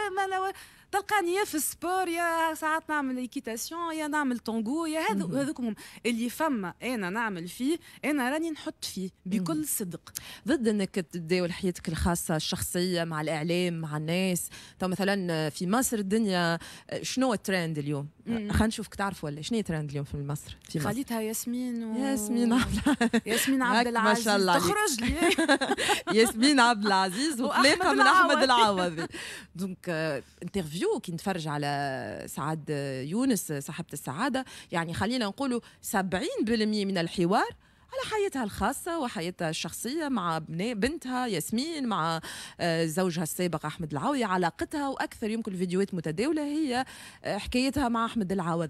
B: تلقاني يا في السبور يا ساعات نعمل ايكيتاسيون يا نعمل تونغو يا هذو هذوكم اللي فما انا نعمل فيه انا راني نحط فيه بكل صدق ضد انك تداول
A: حياتك الخاصه الشخصيه مع الاعلام مع الناس تو مثلا في مصر الدنيا شنو الترند اليوم خلينا نشوفك تعرف ولا شنو ترند اليوم في مصر في مصر خليتها
B: ياسمين و... ياسمين
A: عبد (laughs) ياسمين
B: عبد العزيز (laughs) ما شاء الله تخرج لي
A: ياسمين عبد العزيز وطلاقه من احمد العوضي دونك انترفيو كي نتفرج على سعاد يونس صاحبه السعاده يعني خلينا نقولوا 70% من الحوار على حياتها الخاصة وحياتها الشخصية مع بنتها ياسمين مع آه، زوجها السابق أحمد العاوي علاقتها وأكثر يمكن الفيديوهات متداولة هي آه، حكايتها مع أحمد العاوي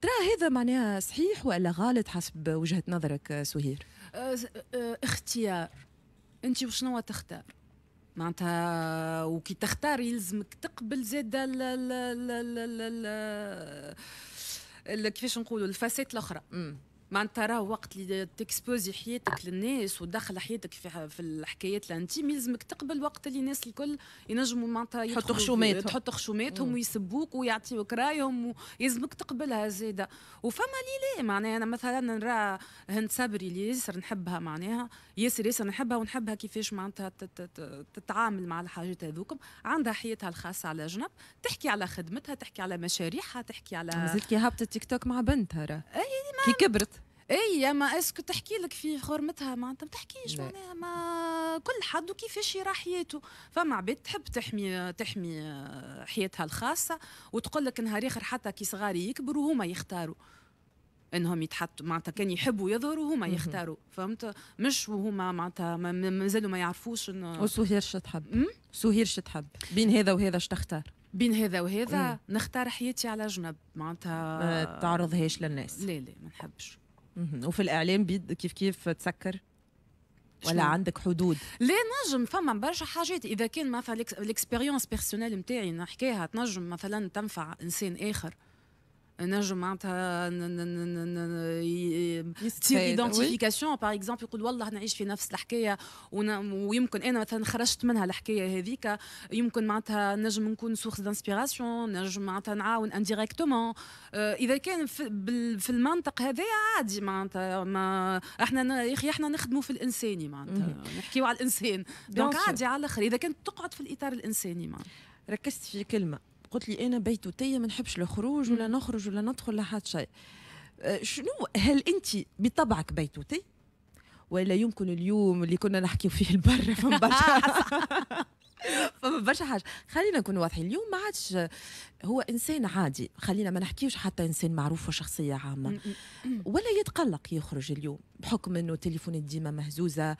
A: ترى هذا معناها صحيح ولا غلط حسب وجهة نظرك آه، سهير
B: اختيار أنت وشنو تختار معناتها وكي تختار يلزمك تقبل زاد كيفاش نقولوا الفاسات الاخرى معناتها راه وقت اللي تكسبوزي حياتك للناس ودخل حياتك في, في الحكايات الانتيم يلزمك تقبل وقت اللي الناس الكل ينجموا معناتها يحطوا خشوماتهم تحطوا خشوماتهم ويسبوك ويعطيوك رايهم يلزمك تقبلها زاده وفما لي لا معناها انا مثلا نرى هند صبري اللي ياسر نحبها معناها ياسر ياسر نحبها ونحبها كيفاش معناتها تتعامل مع الحاجات هذوكم عندها حياتها الخاصه على جنب تحكي على خدمتها تحكي على مشاريعها تحكي على مازلت كي
A: هابطه تيك توك مع بنتها راه
B: إيه، كي كبرت اي ما اسكو تحكي لك في حرمتها ما انت ما تحكيش معناها ما كل حد وكيفاش يرى حياته فما عباد تحب تحمي تحمي حياتها الخاصه وتقول لك نهار اخر حتى كي صغاري يكبروا هما يختاروا انهم يتحطوا معناتها كان يحبوا يظهروا هما يختاروا فهمت مش وهما معناتها مازالوا ما يعرفوش انه وسهير
A: شو تحب سهير شو تحب بين هذا وهذا شو تختار
B: بين هذا وهذا مم. نختار حياتي على جنب معناتها ما تعرضهاش للناس لا لا ما نحبش وفي الاعلام بيد
A: كيف كيف تسكر ولا عندك حدود
B: لا نجم فما برشا حاجات اذا كان مثلا ليكسبيريونس بيرسونيل نتاعي نحكيها تنجم مثلا تنفع انسان اخر نجم معناتها تصير ايدونتيفيكاسيون باغ اكزومبل يقول والله نعيش في نفس الحكايه ويمكن انا مثلا خرجت منها الحكايه هذيك يمكن معناتها نجم نكون سورس دانسبيراسيون نجم معناتها نعاون انديريكتومون آه، اذا كان في المنطق هذايا عادي معناتها ما احنا يا اخي احنا نخدموا في الانساني معناتها نحكيو على الانسان دونك عادي على الاخر اذا كانت تقعد في الاطار الانساني معناتها ركزت في كلمه قلت لي انا بيتوتيه
A: ما نحبش الخروج ولا نخرج ولا ندخل لا حتى شيء آه، شنو هل انت بطبعك بيتوتي ولا يمكن اليوم اللي كنا نحكي فيه البر فما (laughs) برشا (laughs) فما برشا حاجه خلينا نكون واضحين اليوم ما عادش هو انسان عادي خلينا ما نحكيوش حتى انسان معروف وشخصيه عامه ولا يتقلق يخرج اليوم بحكم انه تليفونات ديما مهزوزه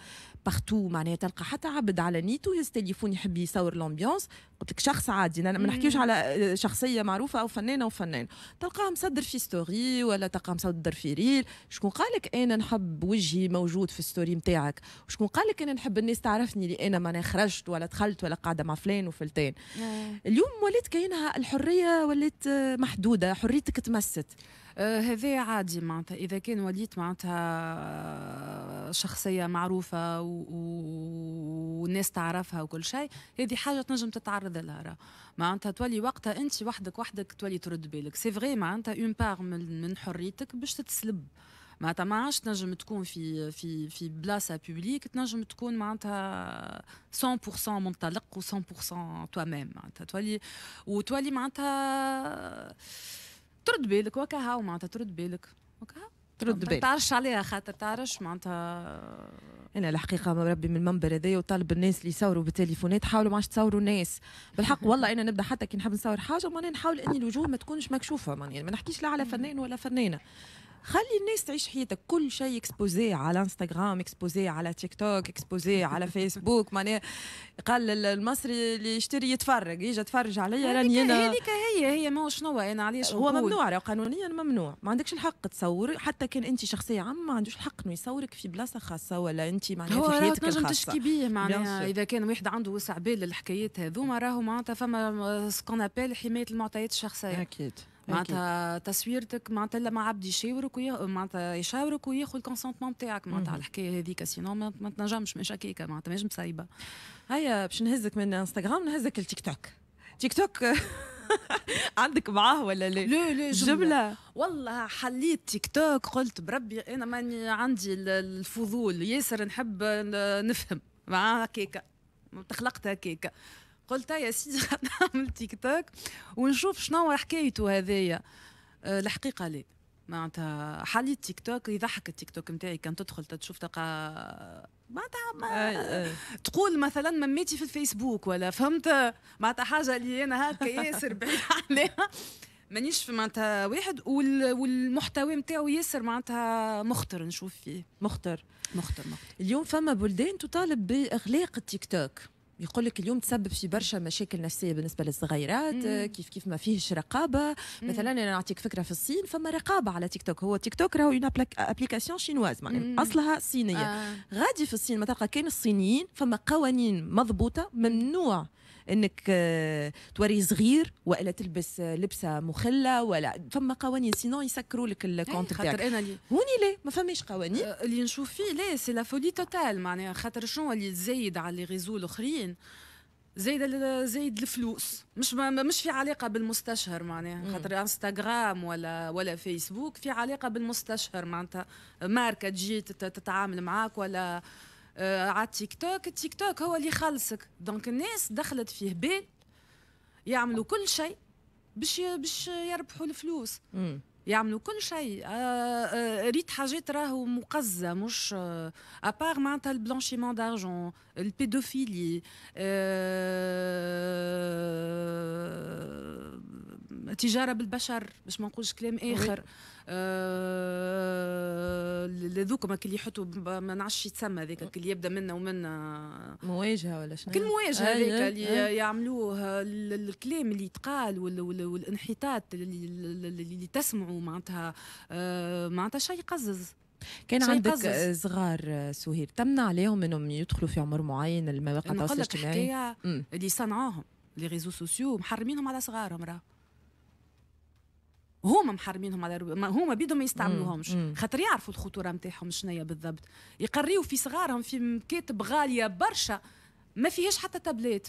A: بختو معناها تلقى حتى عبد على نيتو يهز تليفون يحب يصور لومبيونس قلت لك شخص عادي انا ما نحكيوش على آه، شخصيه معروفه او فنانه او فنان تلقاه مصدر في ستوري ولا تلقاه مصدر في ريل شكون قالك انا نحب وجهي موجود في الستوري نتاعك وشكون قالك انا نحب الناس تعرفني اللي انا ما خرجت ولا دخلت ولا قاعده مع فلان وفلتان آه. اليوم وليت كاينها الحريه الحريه
B: ولات محدوده حريتك تمست أه، هذا عادي معناتها اذا كان وليت معناتها أه، شخصيه معروفه والناس تعرفها وكل شيء هذه حاجه تنجم تتعرض لها معناتها تولي وقتها انت وحدك وحدك تولي ترد بالك سي فغي معناتها اون بار من حريتك باش تتسلب معناتها ما عادش تنجم تكون في في في بلاصه بوبليك تنجم تكون معناتها 100% منطلق و 100% توا ميم معناتها تولي وتولي معناتها ترد بالك وكا معناتها ترد بالك وكا ترد بالك تعرفش عليها خاطر تعرفش معناتها
A: انا الحقيقه ربي من المنبر هذايا وطالب الناس اللي يصوروا بالتليفونات حاولوا ما عادش تصوروا الناس بالحق والله انا نبدا حتى كي نحب نصور حاجه ماني نحاول اني الوجوه ما تكونش مكشوفه ماني يعني ما نحكيش لا على فنان ولا فنانه خلي الناس تعيش حياتك كل شيء اكسبوزي على انستغرام اكسبوزي على تيك توك اكسبوزي على فيسبوك (laughs) معناها قال المصري اللي يشتري يتفرج يجي يتفرج عليا راني انا هذيك
B: هي هي ما شنو انا علاش هو ممنوع
A: قانونيا ممنوع ما عندكش الحق تصور
B: حتى كان انت شخصيه
A: عامه ما عندوش الحق انه يصورك في بلاصه خاصه ولا انت معناها في حياتك الخاصه هو تشكي بيه معناها اذا
B: كان واحد عنده وسع بال للحكايات هذوما راهو معناتها فما سكون آه، ابل حمايه المعطيات الشخصيه اكيد معناتها تصويرتك معناتها ما عبد يشاورك معناتها يشاورك وياخذ الكونسونتمون تاعك معناتها على الحكايه هذيك سينو ما تنجمش مش هكاكا معناتها ماهيش مسيبه هيا باش نهزك من انستغرام نهزك التيك توك تيك توك عندك معاه ولا لا؟ لا لا جملة. والله حليت تيك توك قلت بربي انا ماني عندي الفضول ياسر نحب نفهم معاه هكاكا تخلقت هكاكا قلت يا سيدي (laughs) نعمل تيك توك ونشوف شنو حكايته هذايا آه، الحقيقه لا معناتها حالي تيك توك يضحك التيك توك نتاعي كان تدخل تشوف تلقى
A: معناتها ما آه، آه.
B: تقول مثلا مماتي في الفيسبوك ولا فهمت معناتها حاجه اللي انا هكا ياسر (laughs) بعيد عليها مانيش معناتها واحد والمحتوى نتاعو ياسر معناتها مخطر نشوف فيه مخطر مخطر مخطر اليوم فما بلدان تطالب باغلاق التيك توك
A: يقول لك اليوم تسبب في برشا مشاكل نفسيه بالنسبه للصغيرات مم. كيف كيف ما فيهش رقابه مم. مثلا انا نعطيك فكره في الصين فما رقابه على تيك توك هو تيك توك راهو اون ابليكاسيون شينواز معناها اصلها صينيه آه. غادي في الصين ما تلقى كان الصينيين فما قوانين مضبوطه ممنوع انك آه، توري صغير والا تلبس آه، لبسه مخله ولا فما قوانين سينو يسكروا لك الكونت خاطر انا اللي هوني لا ما فماش
B: قوانين آه، اللي نشوف فيه لا سي لا فولي توتال معناها خاطر شنو اللي تزايد على لي ريزو الاخرين زايد زايد الفلوس مش مش في علاقه بالمستشهر معناها خاطر انستغرام ولا ولا فيسبوك في علاقه بالمستشهر معناتها ماركه تجي تتعامل معاك ولا آه، على تيك توك التيك توك هو اللي يخلصك دونك الناس دخلت فيه بال يعملوا كل شيء باش باش يربحوا الفلوس مم. يعملوا كل شيء آه، آه، ريت حاجات راهو مقزه مش ابار معناتها البلانشيمون دارجون البيدوفيلي أه تجاره بالبشر باش ما نقولش كلام اخر آه، هذوك ما اللي يحطوا ما نعرفش يتسمى هذاك اللي يبدا منا ومنا مواجهه ولا
A: شنو كل مواجهه آه، هذاك آه، اللي
B: يعملوه الكلام اللي يتقال والانحطاط اللي تسمعوا معناتها معناتها شيء يقزز كان عندك قزز.
A: صغار سهير تمنع عليهم انهم يدخلوا في عمر معين المواقع التواصل الاجتماعي
B: اللي صنعوهم لي ريزو سوسيو محرمينهم على صغارهم راه هما محرمينهم على رب... هما بيدهم ما يستعملوهمش خاطر يعرفوا الخطوره نتاعهم شنيا بالضبط يقريوا في صغارهم في مكاتب غاليه برشا ما فيهاش حتى تابلات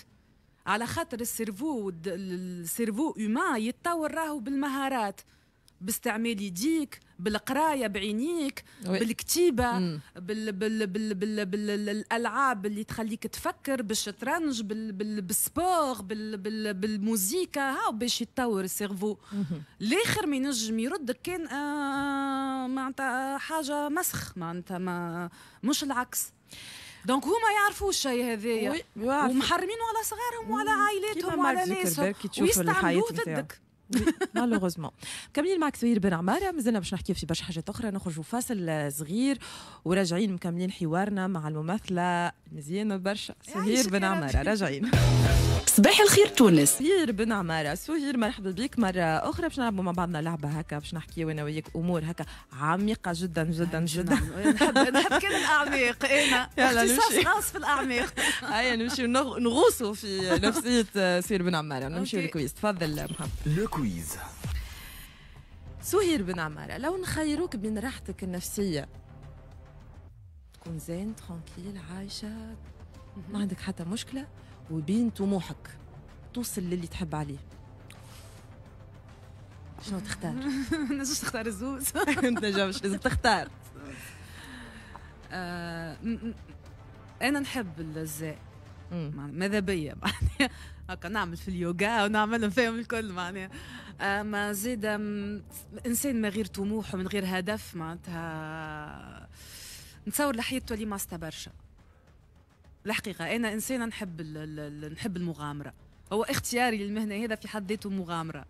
B: على خاطر السيرفو السيرفو اوما يتطور راهو بالمهارات باستعمال يديك بالقرايه بعينيك بالكتيبه بال بال بال بال بالالعاب اللي تخليك تفكر بالشطرنج بال بال بالسبور بال بال بالموزيكا هاو باش يتطور السيرفو الاخر ما ينجم يردك كان آه معناتها حاجه مسخ معناتها ما مش العكس دونك هما يعرفوا الشيء هذايا ومحرمينه على صغارهم وعلى عائلاتهم وعلى ناسهم ويستعملوه ضدك
A: مالوغوزمون (laughs) مكملين معك سوير بن عماره مازلنا باش نحكي في برشا حاجات اخرى نخرجوا فاصل صغير وراجعين مكملين حوارنا مع الممثله مزيانه برشا سهير بن عماره راجعين (laughs) صباح الخير تونس سهير بن عماره سهير مرحبا بك مره اخرى باش نلعبوا مع بعضنا لعبه هكا باش نحكي انا وياك امور هكا عميقه جدا جدا نعم، جدا نعم.
B: نحب نحب كل الاعماق انا إيه، (laughs) اختصاص خاص في الاعماق هيا أيوة، نمشي
A: نغوصوا في نفسيه سهير بن عماره نمشي لكويس تفضل محمد كويز سهير بن عمارة لو نخيروك بين راحتك النفسية تكون زين ترانكيل عايشة ما عندك حتى مشكلة وبين طموحك توصل للي تحب عليه
B: شنو تختار؟ (laughs) نجمش تختار الزوز (laughs) انت نجمش لازم تختار آه، انا نحب الزاي ماذا بيا (laughs) هكا نعمل في اليوغا ونعمل فيهم الكل معناها اما آه، زيد انسان من غير طموح ومن غير هدف معناتها نتصور لحياة تولي ماستا برشا الحقيقه انا انسانه نحب ال... نحب المغامره هو اختياري للمهنه هذا في حد ذاته مغامره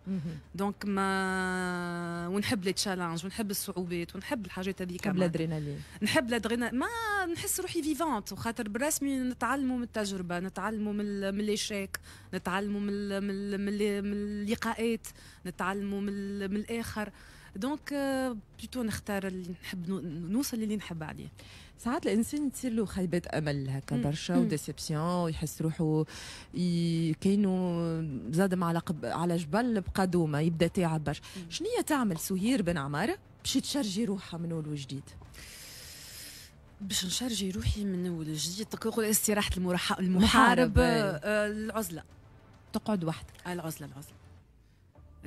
B: دونك ما ونحب لي تشالنج ونحب الصعوبات ونحب الحاجات هذيك نحب الادرينالين نحب الادرينالين ما نحس روحي فيفونت وخاطر بالرسمي نتعلموا من التجربه نتعلموا من الاشاك نتعلموا من من من اللقاءات نتعلموا من الاخر دونك بلوتو euh, نختار اللي نحب نوصل للي نحب عليه
A: ساعات الانسان تصير له خيبات امل هكا برشا وديسيبسيون ويحس روحه كاينو زاد على قب... على جبل بقى دوما يبدا تاعب برشا شنو تعمل سهير بن عماره باش تشرجي روحها من اول وجديد
B: باش نشرجي روحي من اول وجديد تقول استراحه المحارب, المحارب. آه العزله تقعد وحدك العزله العزله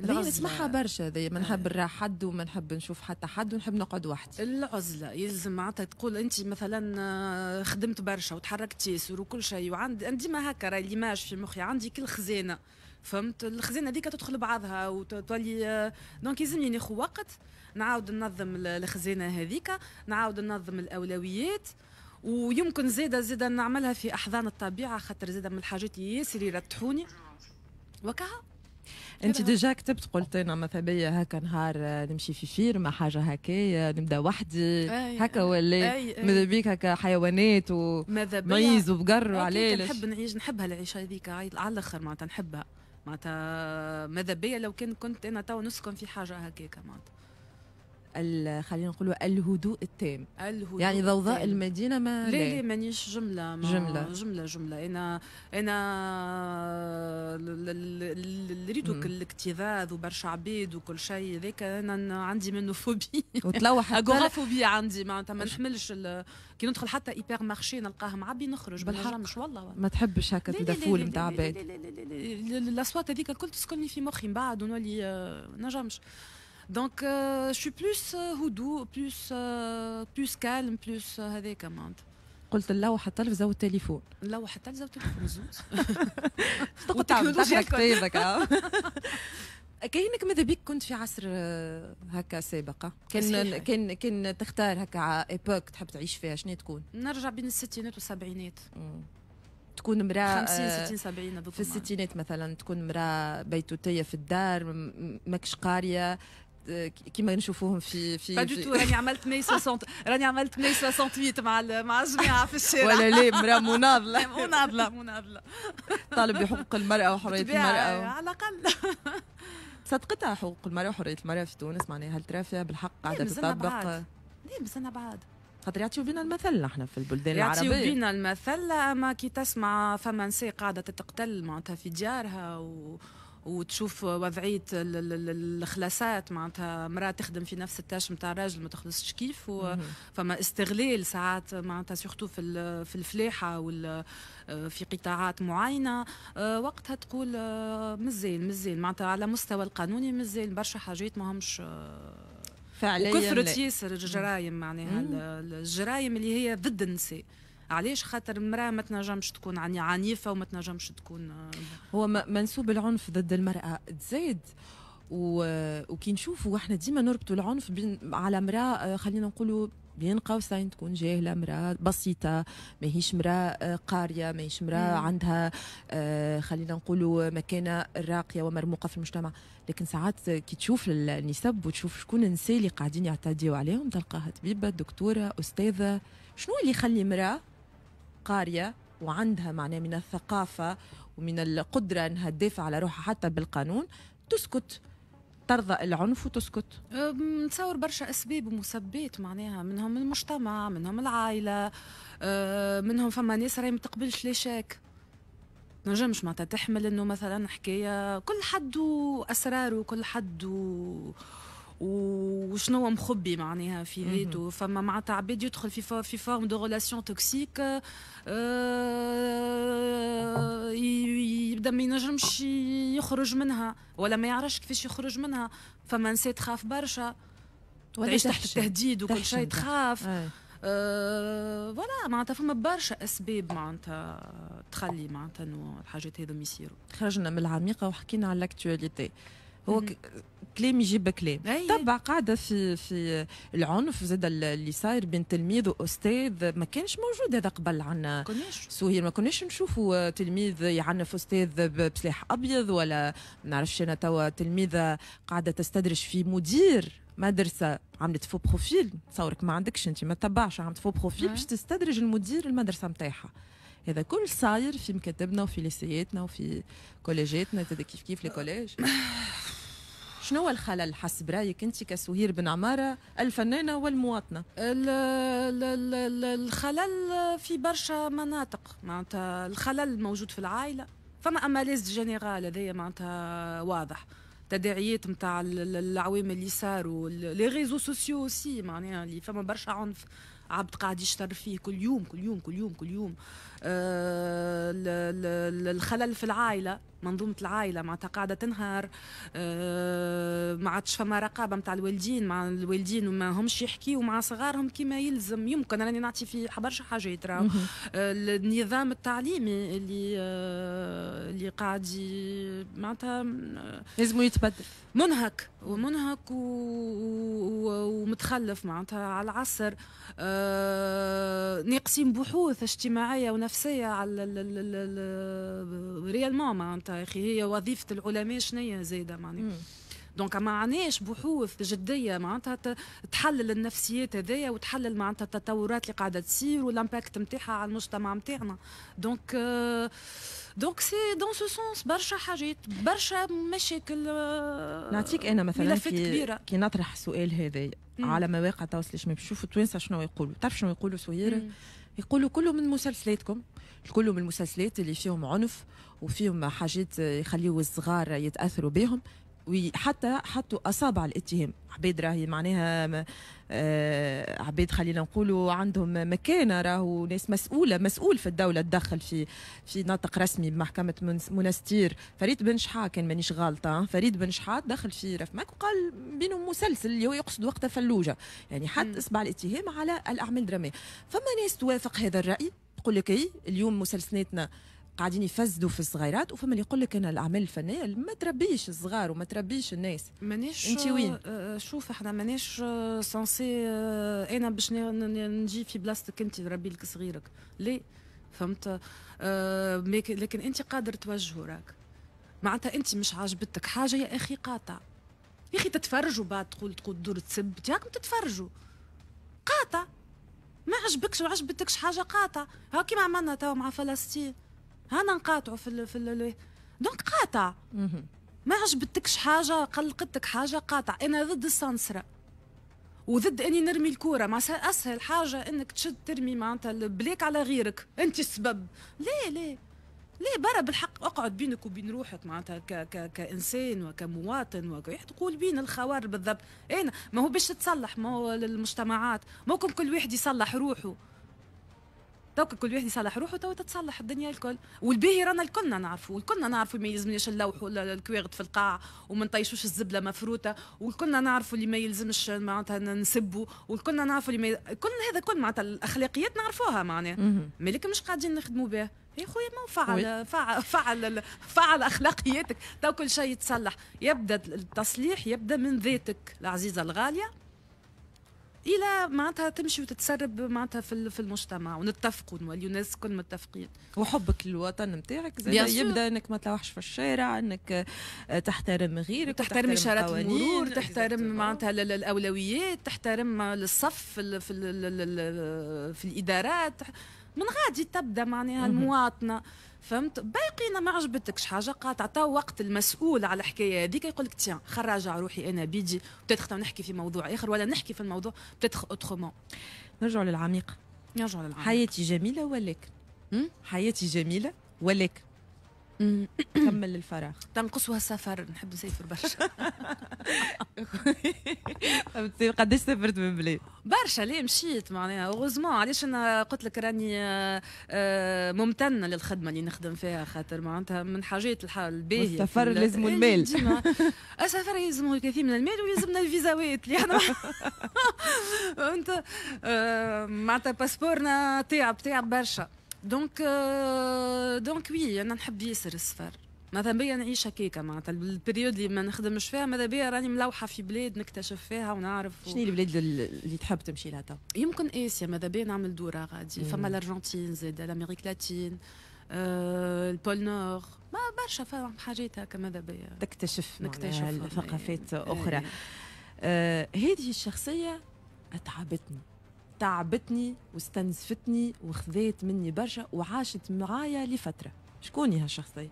B: العزلة نسمعها
A: برشا هذايا ما نحب نراح حد وما نحب نشوف حتى حد ونحب نقعد وحدي
B: العزلة يلزم معناتها تقول أنت مثلا آه، خدمت برشا وتحركت ياسر وكل شيء وعندي ديما هكا راهي ليماج في مخي عندي كل خزانة فهمت الخزانه هذيك تدخل بعضها وتولي آه، دونك يلزمني ناخذ وقت نعاود ننظم الخزانه هذيك نعاود ننظم الاولويات ويمكن زيدا زيدا نعملها في احضان الطبيعه خاطر زيدا من الحاجات ياسر يرتحوني وكها
A: انت ديجا كتبت قلت انا مثلا بيا هكا نهار نمشي في فيرما حاجه هكا نبدا وحدي هكا ولا ماذا بيك هكا حيوانات وميز وبقر وعلاش نحب
B: نعيش نحبها العيشه هذيك على الاخر معناتها نحبها معناتها ماذا بيا لو كان كنت انا توا نسكن في حاجه هكاك معناتها
A: خلينا نقولوا الهدوء التام
B: الهدوء يعني ضوضاء التام. المدينه ما لا لا مانيش جمله ما جمله جمله جمله انا انا ريتك الاكتظاظ وبرشا عباد وكل شيء ذاك انا عندي منه فوبي وتلوح فوبي عندي معناتها ما نحملش كي ندخل حتى ايبر مارشي نلقاه معبي نخرج بالحق مش والله,
A: ما تحبش هكا تدفول نتاع عباد
B: الاصوات هذيك الكل تسكنني في مخي من بعد ونولي نجمش Donc, euh, je suis plus euh, houdou, plus, euh, plus calme, plus بلوس euh, معناتها
A: قلت لا وحتى اللوحة تلفزة والتليفون
B: اللوحة تلفزة التليفون زوز والتكنولوجيا كتابك كاينك
A: ماذا بيك كنت في عصر آه، هكا سابقة كان كان كان تختار هكا ايبوك تحب تعيش فيها شنو تكون؟
B: نرجع بين الستينات والسبعينات
A: تكون مرا 50 60 70
B: في الستينات
A: مثلا تكون مرا بيتوتيه في الدار ماكش قاريه كيما نشوفوهم في في با دو تو راني
B: عملت 160 راني عملت 168 مع مع الجماعه في الشارع ولا لا مراه مناضله (laughs) مناضله مناضله
A: طالب بحقوق المراه وحريه المراه على الاقل صدقتها حقوق المراه وحريه المراه في تونس معناها هل ترى فيها بالحق قاعده تطبق؟
B: ليه بزنا بعاد
A: خاطر يعطيو بينا المثل نحن في البلدان العربيه يعطيو
B: بينا المثل اما كي تسمع فما نساء قاعده تتقتل معناتها في ديارها و... وتشوف وضعيه الخلاصات معناتها مراه تخدم في نفس التاش نتاع راجل ما تخلصش كيف فما استغلال ساعات معناتها سورتو في في الفلاحه وال آه، في قطاعات معينه آه، وقتها تقول مزال آه، مزال معناتها على مستوى القانوني مزال برشا حاجات ماهمش فعليا كثرت ياسر الجرائم معناها الجرائم اللي هي ضد النساء علاش خاطر المراه ما تنجمش تكون يعني عنيفه وما تنجمش تكون آه،
A: هو منسوب العنف ضد المراه تزيد و... وكي نشوفوا احنا ديما نربطوا العنف بين على امراه آه، خلينا نقولوا بين قوسين تكون جاهله امراه بسيطه ماهيش امراه آه، قاريه ماهيش امراه عندها خلينا نقولوا مكانه راقيه ومرموقه في المجتمع لكن ساعات كي تشوف النسب وتشوف شكون النساء اللي قاعدين يعتديوا عليهم تلقاها طبيبه دكتوره استاذه شنو اللي يخلي امراه قاريه وعندها معنى من الثقافه ومن القدره انها تدافع على روحها حتى بالقانون تسكت
B: ترضى العنف وتسكت نتصور برشا اسباب ومسبات معناها منهم المجتمع منهم العائله أه، منهم فما ناس راهي ما تقبلش لاشاك نجمش معناتها تحمل انه مثلا حكايه كل حد واسراره كل حد و... وشنو مخبي معناها في ذاته فما معناتها عباد يدخل في في فورم دو ريلاسيون توكسيك يبدا ما ينجمش يخرج منها ولا ما يعرفش كيفاش يخرج منها فما نساء تخاف برشا تعيش تحت التهديد وكل شيء تخاف فوالا أه, آه، معناتها فما برشا اسباب معناتها تخلي معناتها انه الحاجات هذوما يصيروا
A: خرجنا من العميقه وحكينا على الاكتواليتي هو كلام يجيب كلام تبع قاعده في في العنف زاد اللي صاير بين تلميذ واستاذ ما كانش موجود هذا قبل عنا سهير ما كناش نشوفوا تلميذ يعنف استاذ بسلاح ابيض ولا ما نعرفش انا توا تلميذه قاعده تستدرج في مدير مدرسه عملت فو بروفيل تصورك ما عندكش انت ما تبعش عملت فو بروفيل أه. باش تستدرج المدير المدرسه نتاعها هذا كل صاير في مكاتبنا وفي ليسياتنا وفي كوليجاتنا كيف كيف لي كوليج (laughs) شنو هو الخلل حسب رايك انت كسهير بن عماره الفنانه والمواطنه
B: الخلل في برشا مناطق معناتها الخلل موجود في العائله فما اماليز جينيرال هذايا معناتها واضح تداعيات نتاع العوامل اللي صاروا لي ريزو سوسيو سي معناها اللي فما برشا عنف عبد قاعد يشتر فيه كل يوم كل يوم كل يوم كل يوم آه، الخلل في العائله منظومه العائله معناتها قاعده تنهار ما عادش فما رقابه نتاع الوالدين مع الوالدين وما همش يحكيوا مع صغارهم كما يلزم يمكن راني نعطي في برشا حاجات راهو النظام التعليمي اللي آه، اللي قاعد معناتها آه، لازم يتبدل منهك ومنهك ومتخلف معناتها على العصر أه نقسم بحوث اجتماعيه ونفسيه على ريال ماما انت اخي هي وظيفه العلماء شنو هي زايده معناتها دونك ما عناش بحوث جديه معناتها تحلل النفسيات هذايا وتحلل معناتها التطورات اللي قاعده تصير والامباكت نتاعها على المجتمع نتاعنا دونك دونك سي دون سو سونس برشا حاجات برشا مشاكل آه، نعطيك انا مثلا كي, كبيرة.
A: كي نطرح السؤال هذا على مواقع التواصل الاجتماعي بشوف التوانسه شنو يقولوا تعرف شنو يقولوا سهير يقولوا كله من مسلسلاتكم كله من المسلسلات اللي فيهم عنف وفيهم حاجات يخليوا الصغار يتاثروا بهم وحتى حطوا اصابع الاتهام عباد راهي معناها آه عباد خلينا نقولوا عندهم مكانه راهو ناس مسؤوله مسؤول في الدوله تدخل في في ناطق رسمي بمحكمه منستير فريد بن شحا كان مانيش غالطه فريد بن شحا دخل في رفمك وقال بينهم مسلسل اللي هو يقصد وقتها فلوجه يعني حط اصبع الاتهام على الاعمال الدراميه فما ناس توافق هذا الراي تقول لك اي اليوم مسلسلاتنا قاعدين يفسدوا في الصغيرات وفما اللي يقول لك انا الاعمال الفنيه ما تربيش الصغار وما تربيش الناس
B: مانيش انت وين آه، آه، شوف احنا مانيش آه، سانسي انا باش نجي في بلاصتك انت تربي لك صغيرك لي فهمت لكن انت قادر توجهه راك معناتها انت مش عاجبتك حاجه يا اخي قاطع يا اخي تتفرجوا بعد تقول تقول دور تسب ياكم تتفرجوا قاطع ما عجبكش وعجبتكش حاجه قاطع هاكي ما عملنا توا مع فلسطين هانا نقاطعوا في الـ في الـ دونك قاطع ما عجبتكش حاجه قلقتك حاجه قاطع انا ضد السنسره وضد اني نرمي الكوره ما اسهل حاجه انك تشد ترمي معناتها البليك على غيرك انت السبب ليه ليه ليه برا بالحق اقعد بينك وبين روحك معناتها ك ك كانسان وكمواطن وك... تقول بين الخوار بالضبط انا إيه، ما هو باش تصلح ما هو المجتمعات ممكن كل واحد يصلح روحه توك كل واحد يصلح روحه تو تتصلح الدنيا الكل والباهي رانا الكلنا نعرفوا والكلنا نعرفوا ما يلزمناش نلوحوا ولا في القاع وما نطيشوش الزبله مفروته والكلنا نعرفوا اللي ما يلزمش معناتها نسبوا والكلنا نعرفوا اللي ما كل هذا كل معناتها الاخلاقيات نعرفوها معناها مالك مش قاعدين نخدموا به يا خويا ما فعل فعل فعل اخلاقياتك تو كل شيء يتصلح يبدا التصليح يبدا من ذاتك العزيزه الغاليه الى معناتها تمشي وتتسرب معناتها في, في المجتمع ونتفقوا نوليو ناس كل متفقين وحبك للوطن نتاعك زي يبدا
A: انك ما تلوحش في الشارع انك آه، تحترم غيرك تحترم اشارات المرور
B: تحترم معناتها الاولويات تحترم الصف في, في, في الادارات من غادي تبدا معناها المواطنه فهمت باقي ما عجبتكش حاجه قاطع تا وقت المسؤول على الحكايه هذيك يقول لك تيان على روحي انا بيدي بتدخ نحكي في موضوع اخر ولا نحكي في الموضوع بتدخ اوترومون نرجع للعميق نرجع للعميق حياتي جميله ولك حياتي جميله ولكن كمل الفراغ تنقصها السفر نحب نسافر برشا
A: (laughs) قداش سافرت من بلاد
B: برشا ليه مشيت معناها اوغوزمون علاش انا قلت لك راني آه، آه، ممتنه للخدمه اللي نخدم فيها خاطر معناتها من حاجات الحال الباهيه إيه، (laughs) السفر لازم المال السفر لازم الكثير من المال ويلزمنا الفيزاوات اللي احنا انت معناتها باسبورنا تعب تعب برشا دونك دونك وي انا نحب ياسر السفر ماذا بيا نعيش هكاك معناتها البريود اللي ما نخدمش فيها ماذا بيا راني ملوحه في بلاد نكتشف فيها ونعرف و... شنو البلاد اللي تحب تمشي لها تو؟ يمكن اسيا ماذا بيا نعمل دوره غادي فما الارجنتين زاد الامريك لاتين أه البول نور ما برشا فما حاجات هكا ماذا بيا تكتشف نكتشف
A: ثقافات إيه. اخرى إيه. آه، هذه آه الشخصيه اتعبتني تعبتني واستنزفتني وخذيت مني برشا وعاشت معايا لفترة شكوني هالشخصية؟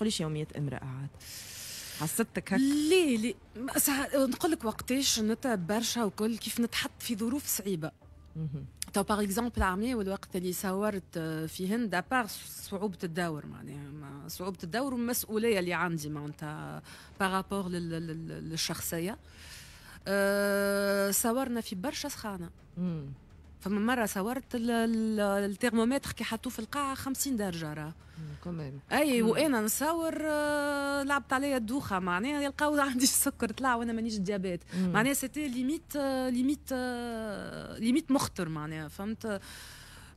A: قوليش يومية امرأة عاد حسيتك هكا ليه ليه
B: نقول لك وقتاش نتعب برشا وكل كيف نتحط في ظروف صعيبة تو باغ اكزومبل عمليه والوقت اللي صورت في هند ابار صعوبه الدور معناها صعوبه الدور والمسؤوليه اللي عندي معناتها بارابور للشخصيه آه، صورنا في برشا سخانه فما مره صورت الترمومتر كي حطوه في القاعه 50 درجه راه كمان اي وانا نصور آه، لعبت عليا الدوخه معناها يلقاو (laughs) عندي السكر طلع وانا مانيش ديابيت معناها سيتي ليميت ليميت ليميت مخطر معناها فهمت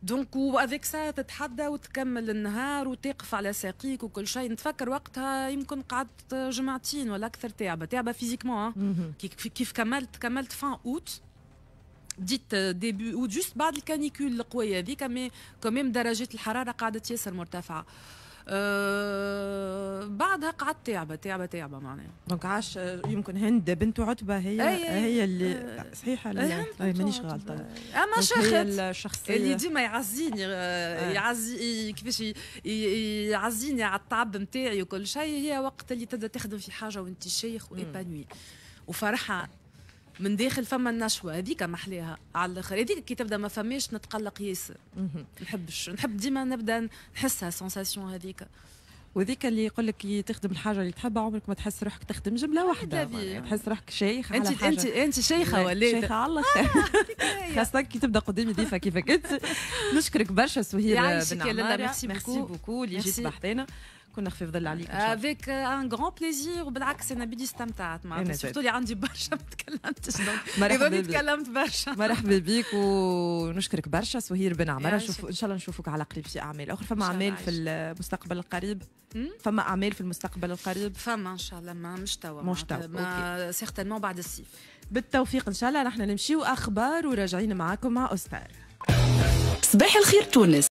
B: دونك وافيك سا تتحدى وتكمل النهار وتقف على ساقيك وكل شيء نتفكر وقتها يمكن قعدت جمعتين ولا اكثر تعبه تعبه فيزيكمون كيف كيف كملت كملت فان اوت ديت ديبي او جوست بعد الكانيكول القويه هذيك مي كوميم درجات الحراره قعدت ياسر مرتفعه آه، بعدها قعدت تعبة تعبة تعبة معناها
A: دونك عاش آه، يمكن هند بنت عتبة هي أي هي اللي آه، صحيحة اللي مانيش غلطة أما شخص اللي ديما
B: يعزيني يعزي كيفاش يعزيني على التعب نتاعي وكل شيء هي وقت اللي تبدا تخدم في حاجة وأنت شيخ وايبانوي وفرحة من داخل فما النشوه هذيك محلاها على الاخر هذيك كي تبدا ما فماش نتقلق ياسر نحبش نحب ديما نبدا نحسها سونساسيون هذيك وذيك اللي يقول لك تخدم الحاجه اللي تحبها عمرك ما تحس روحك تخدم جمله آه، واحده تحس
A: روحك شيخ انت على حاجة. انت انت
B: شيخه ولا شيخه
A: على الاخر آه، (laughs) خاصه كي تبدا قدامي ضيفه كيفك انت نشكرك برشا سهير بن عمار ميرسي بوكو اللي جيت
B: كنا خفيف ظل عليك افيك ان غران بليزير وبالعكس انا بدي استمتعت معك إيه، سورتو اللي عندي برشا ما تكلمتش
A: (laughs) مرحبا بك تكلمت برشا مرحبا بك ونشكرك برشا سهير بن عمره شوف ان شاء الله نشوفك على قريب في اعمال اخرى فما اعمال في المستقبل القريب hmm؟ فما اعمال في المستقبل القريب فما ان شاء الله ما مش توا مش توا سيغتينمون بعد الصيف بالتوفيق ان شاء الله نحن نمشيو اخبار وراجعين معاكم مع اوستار
B: صباح الخير تونس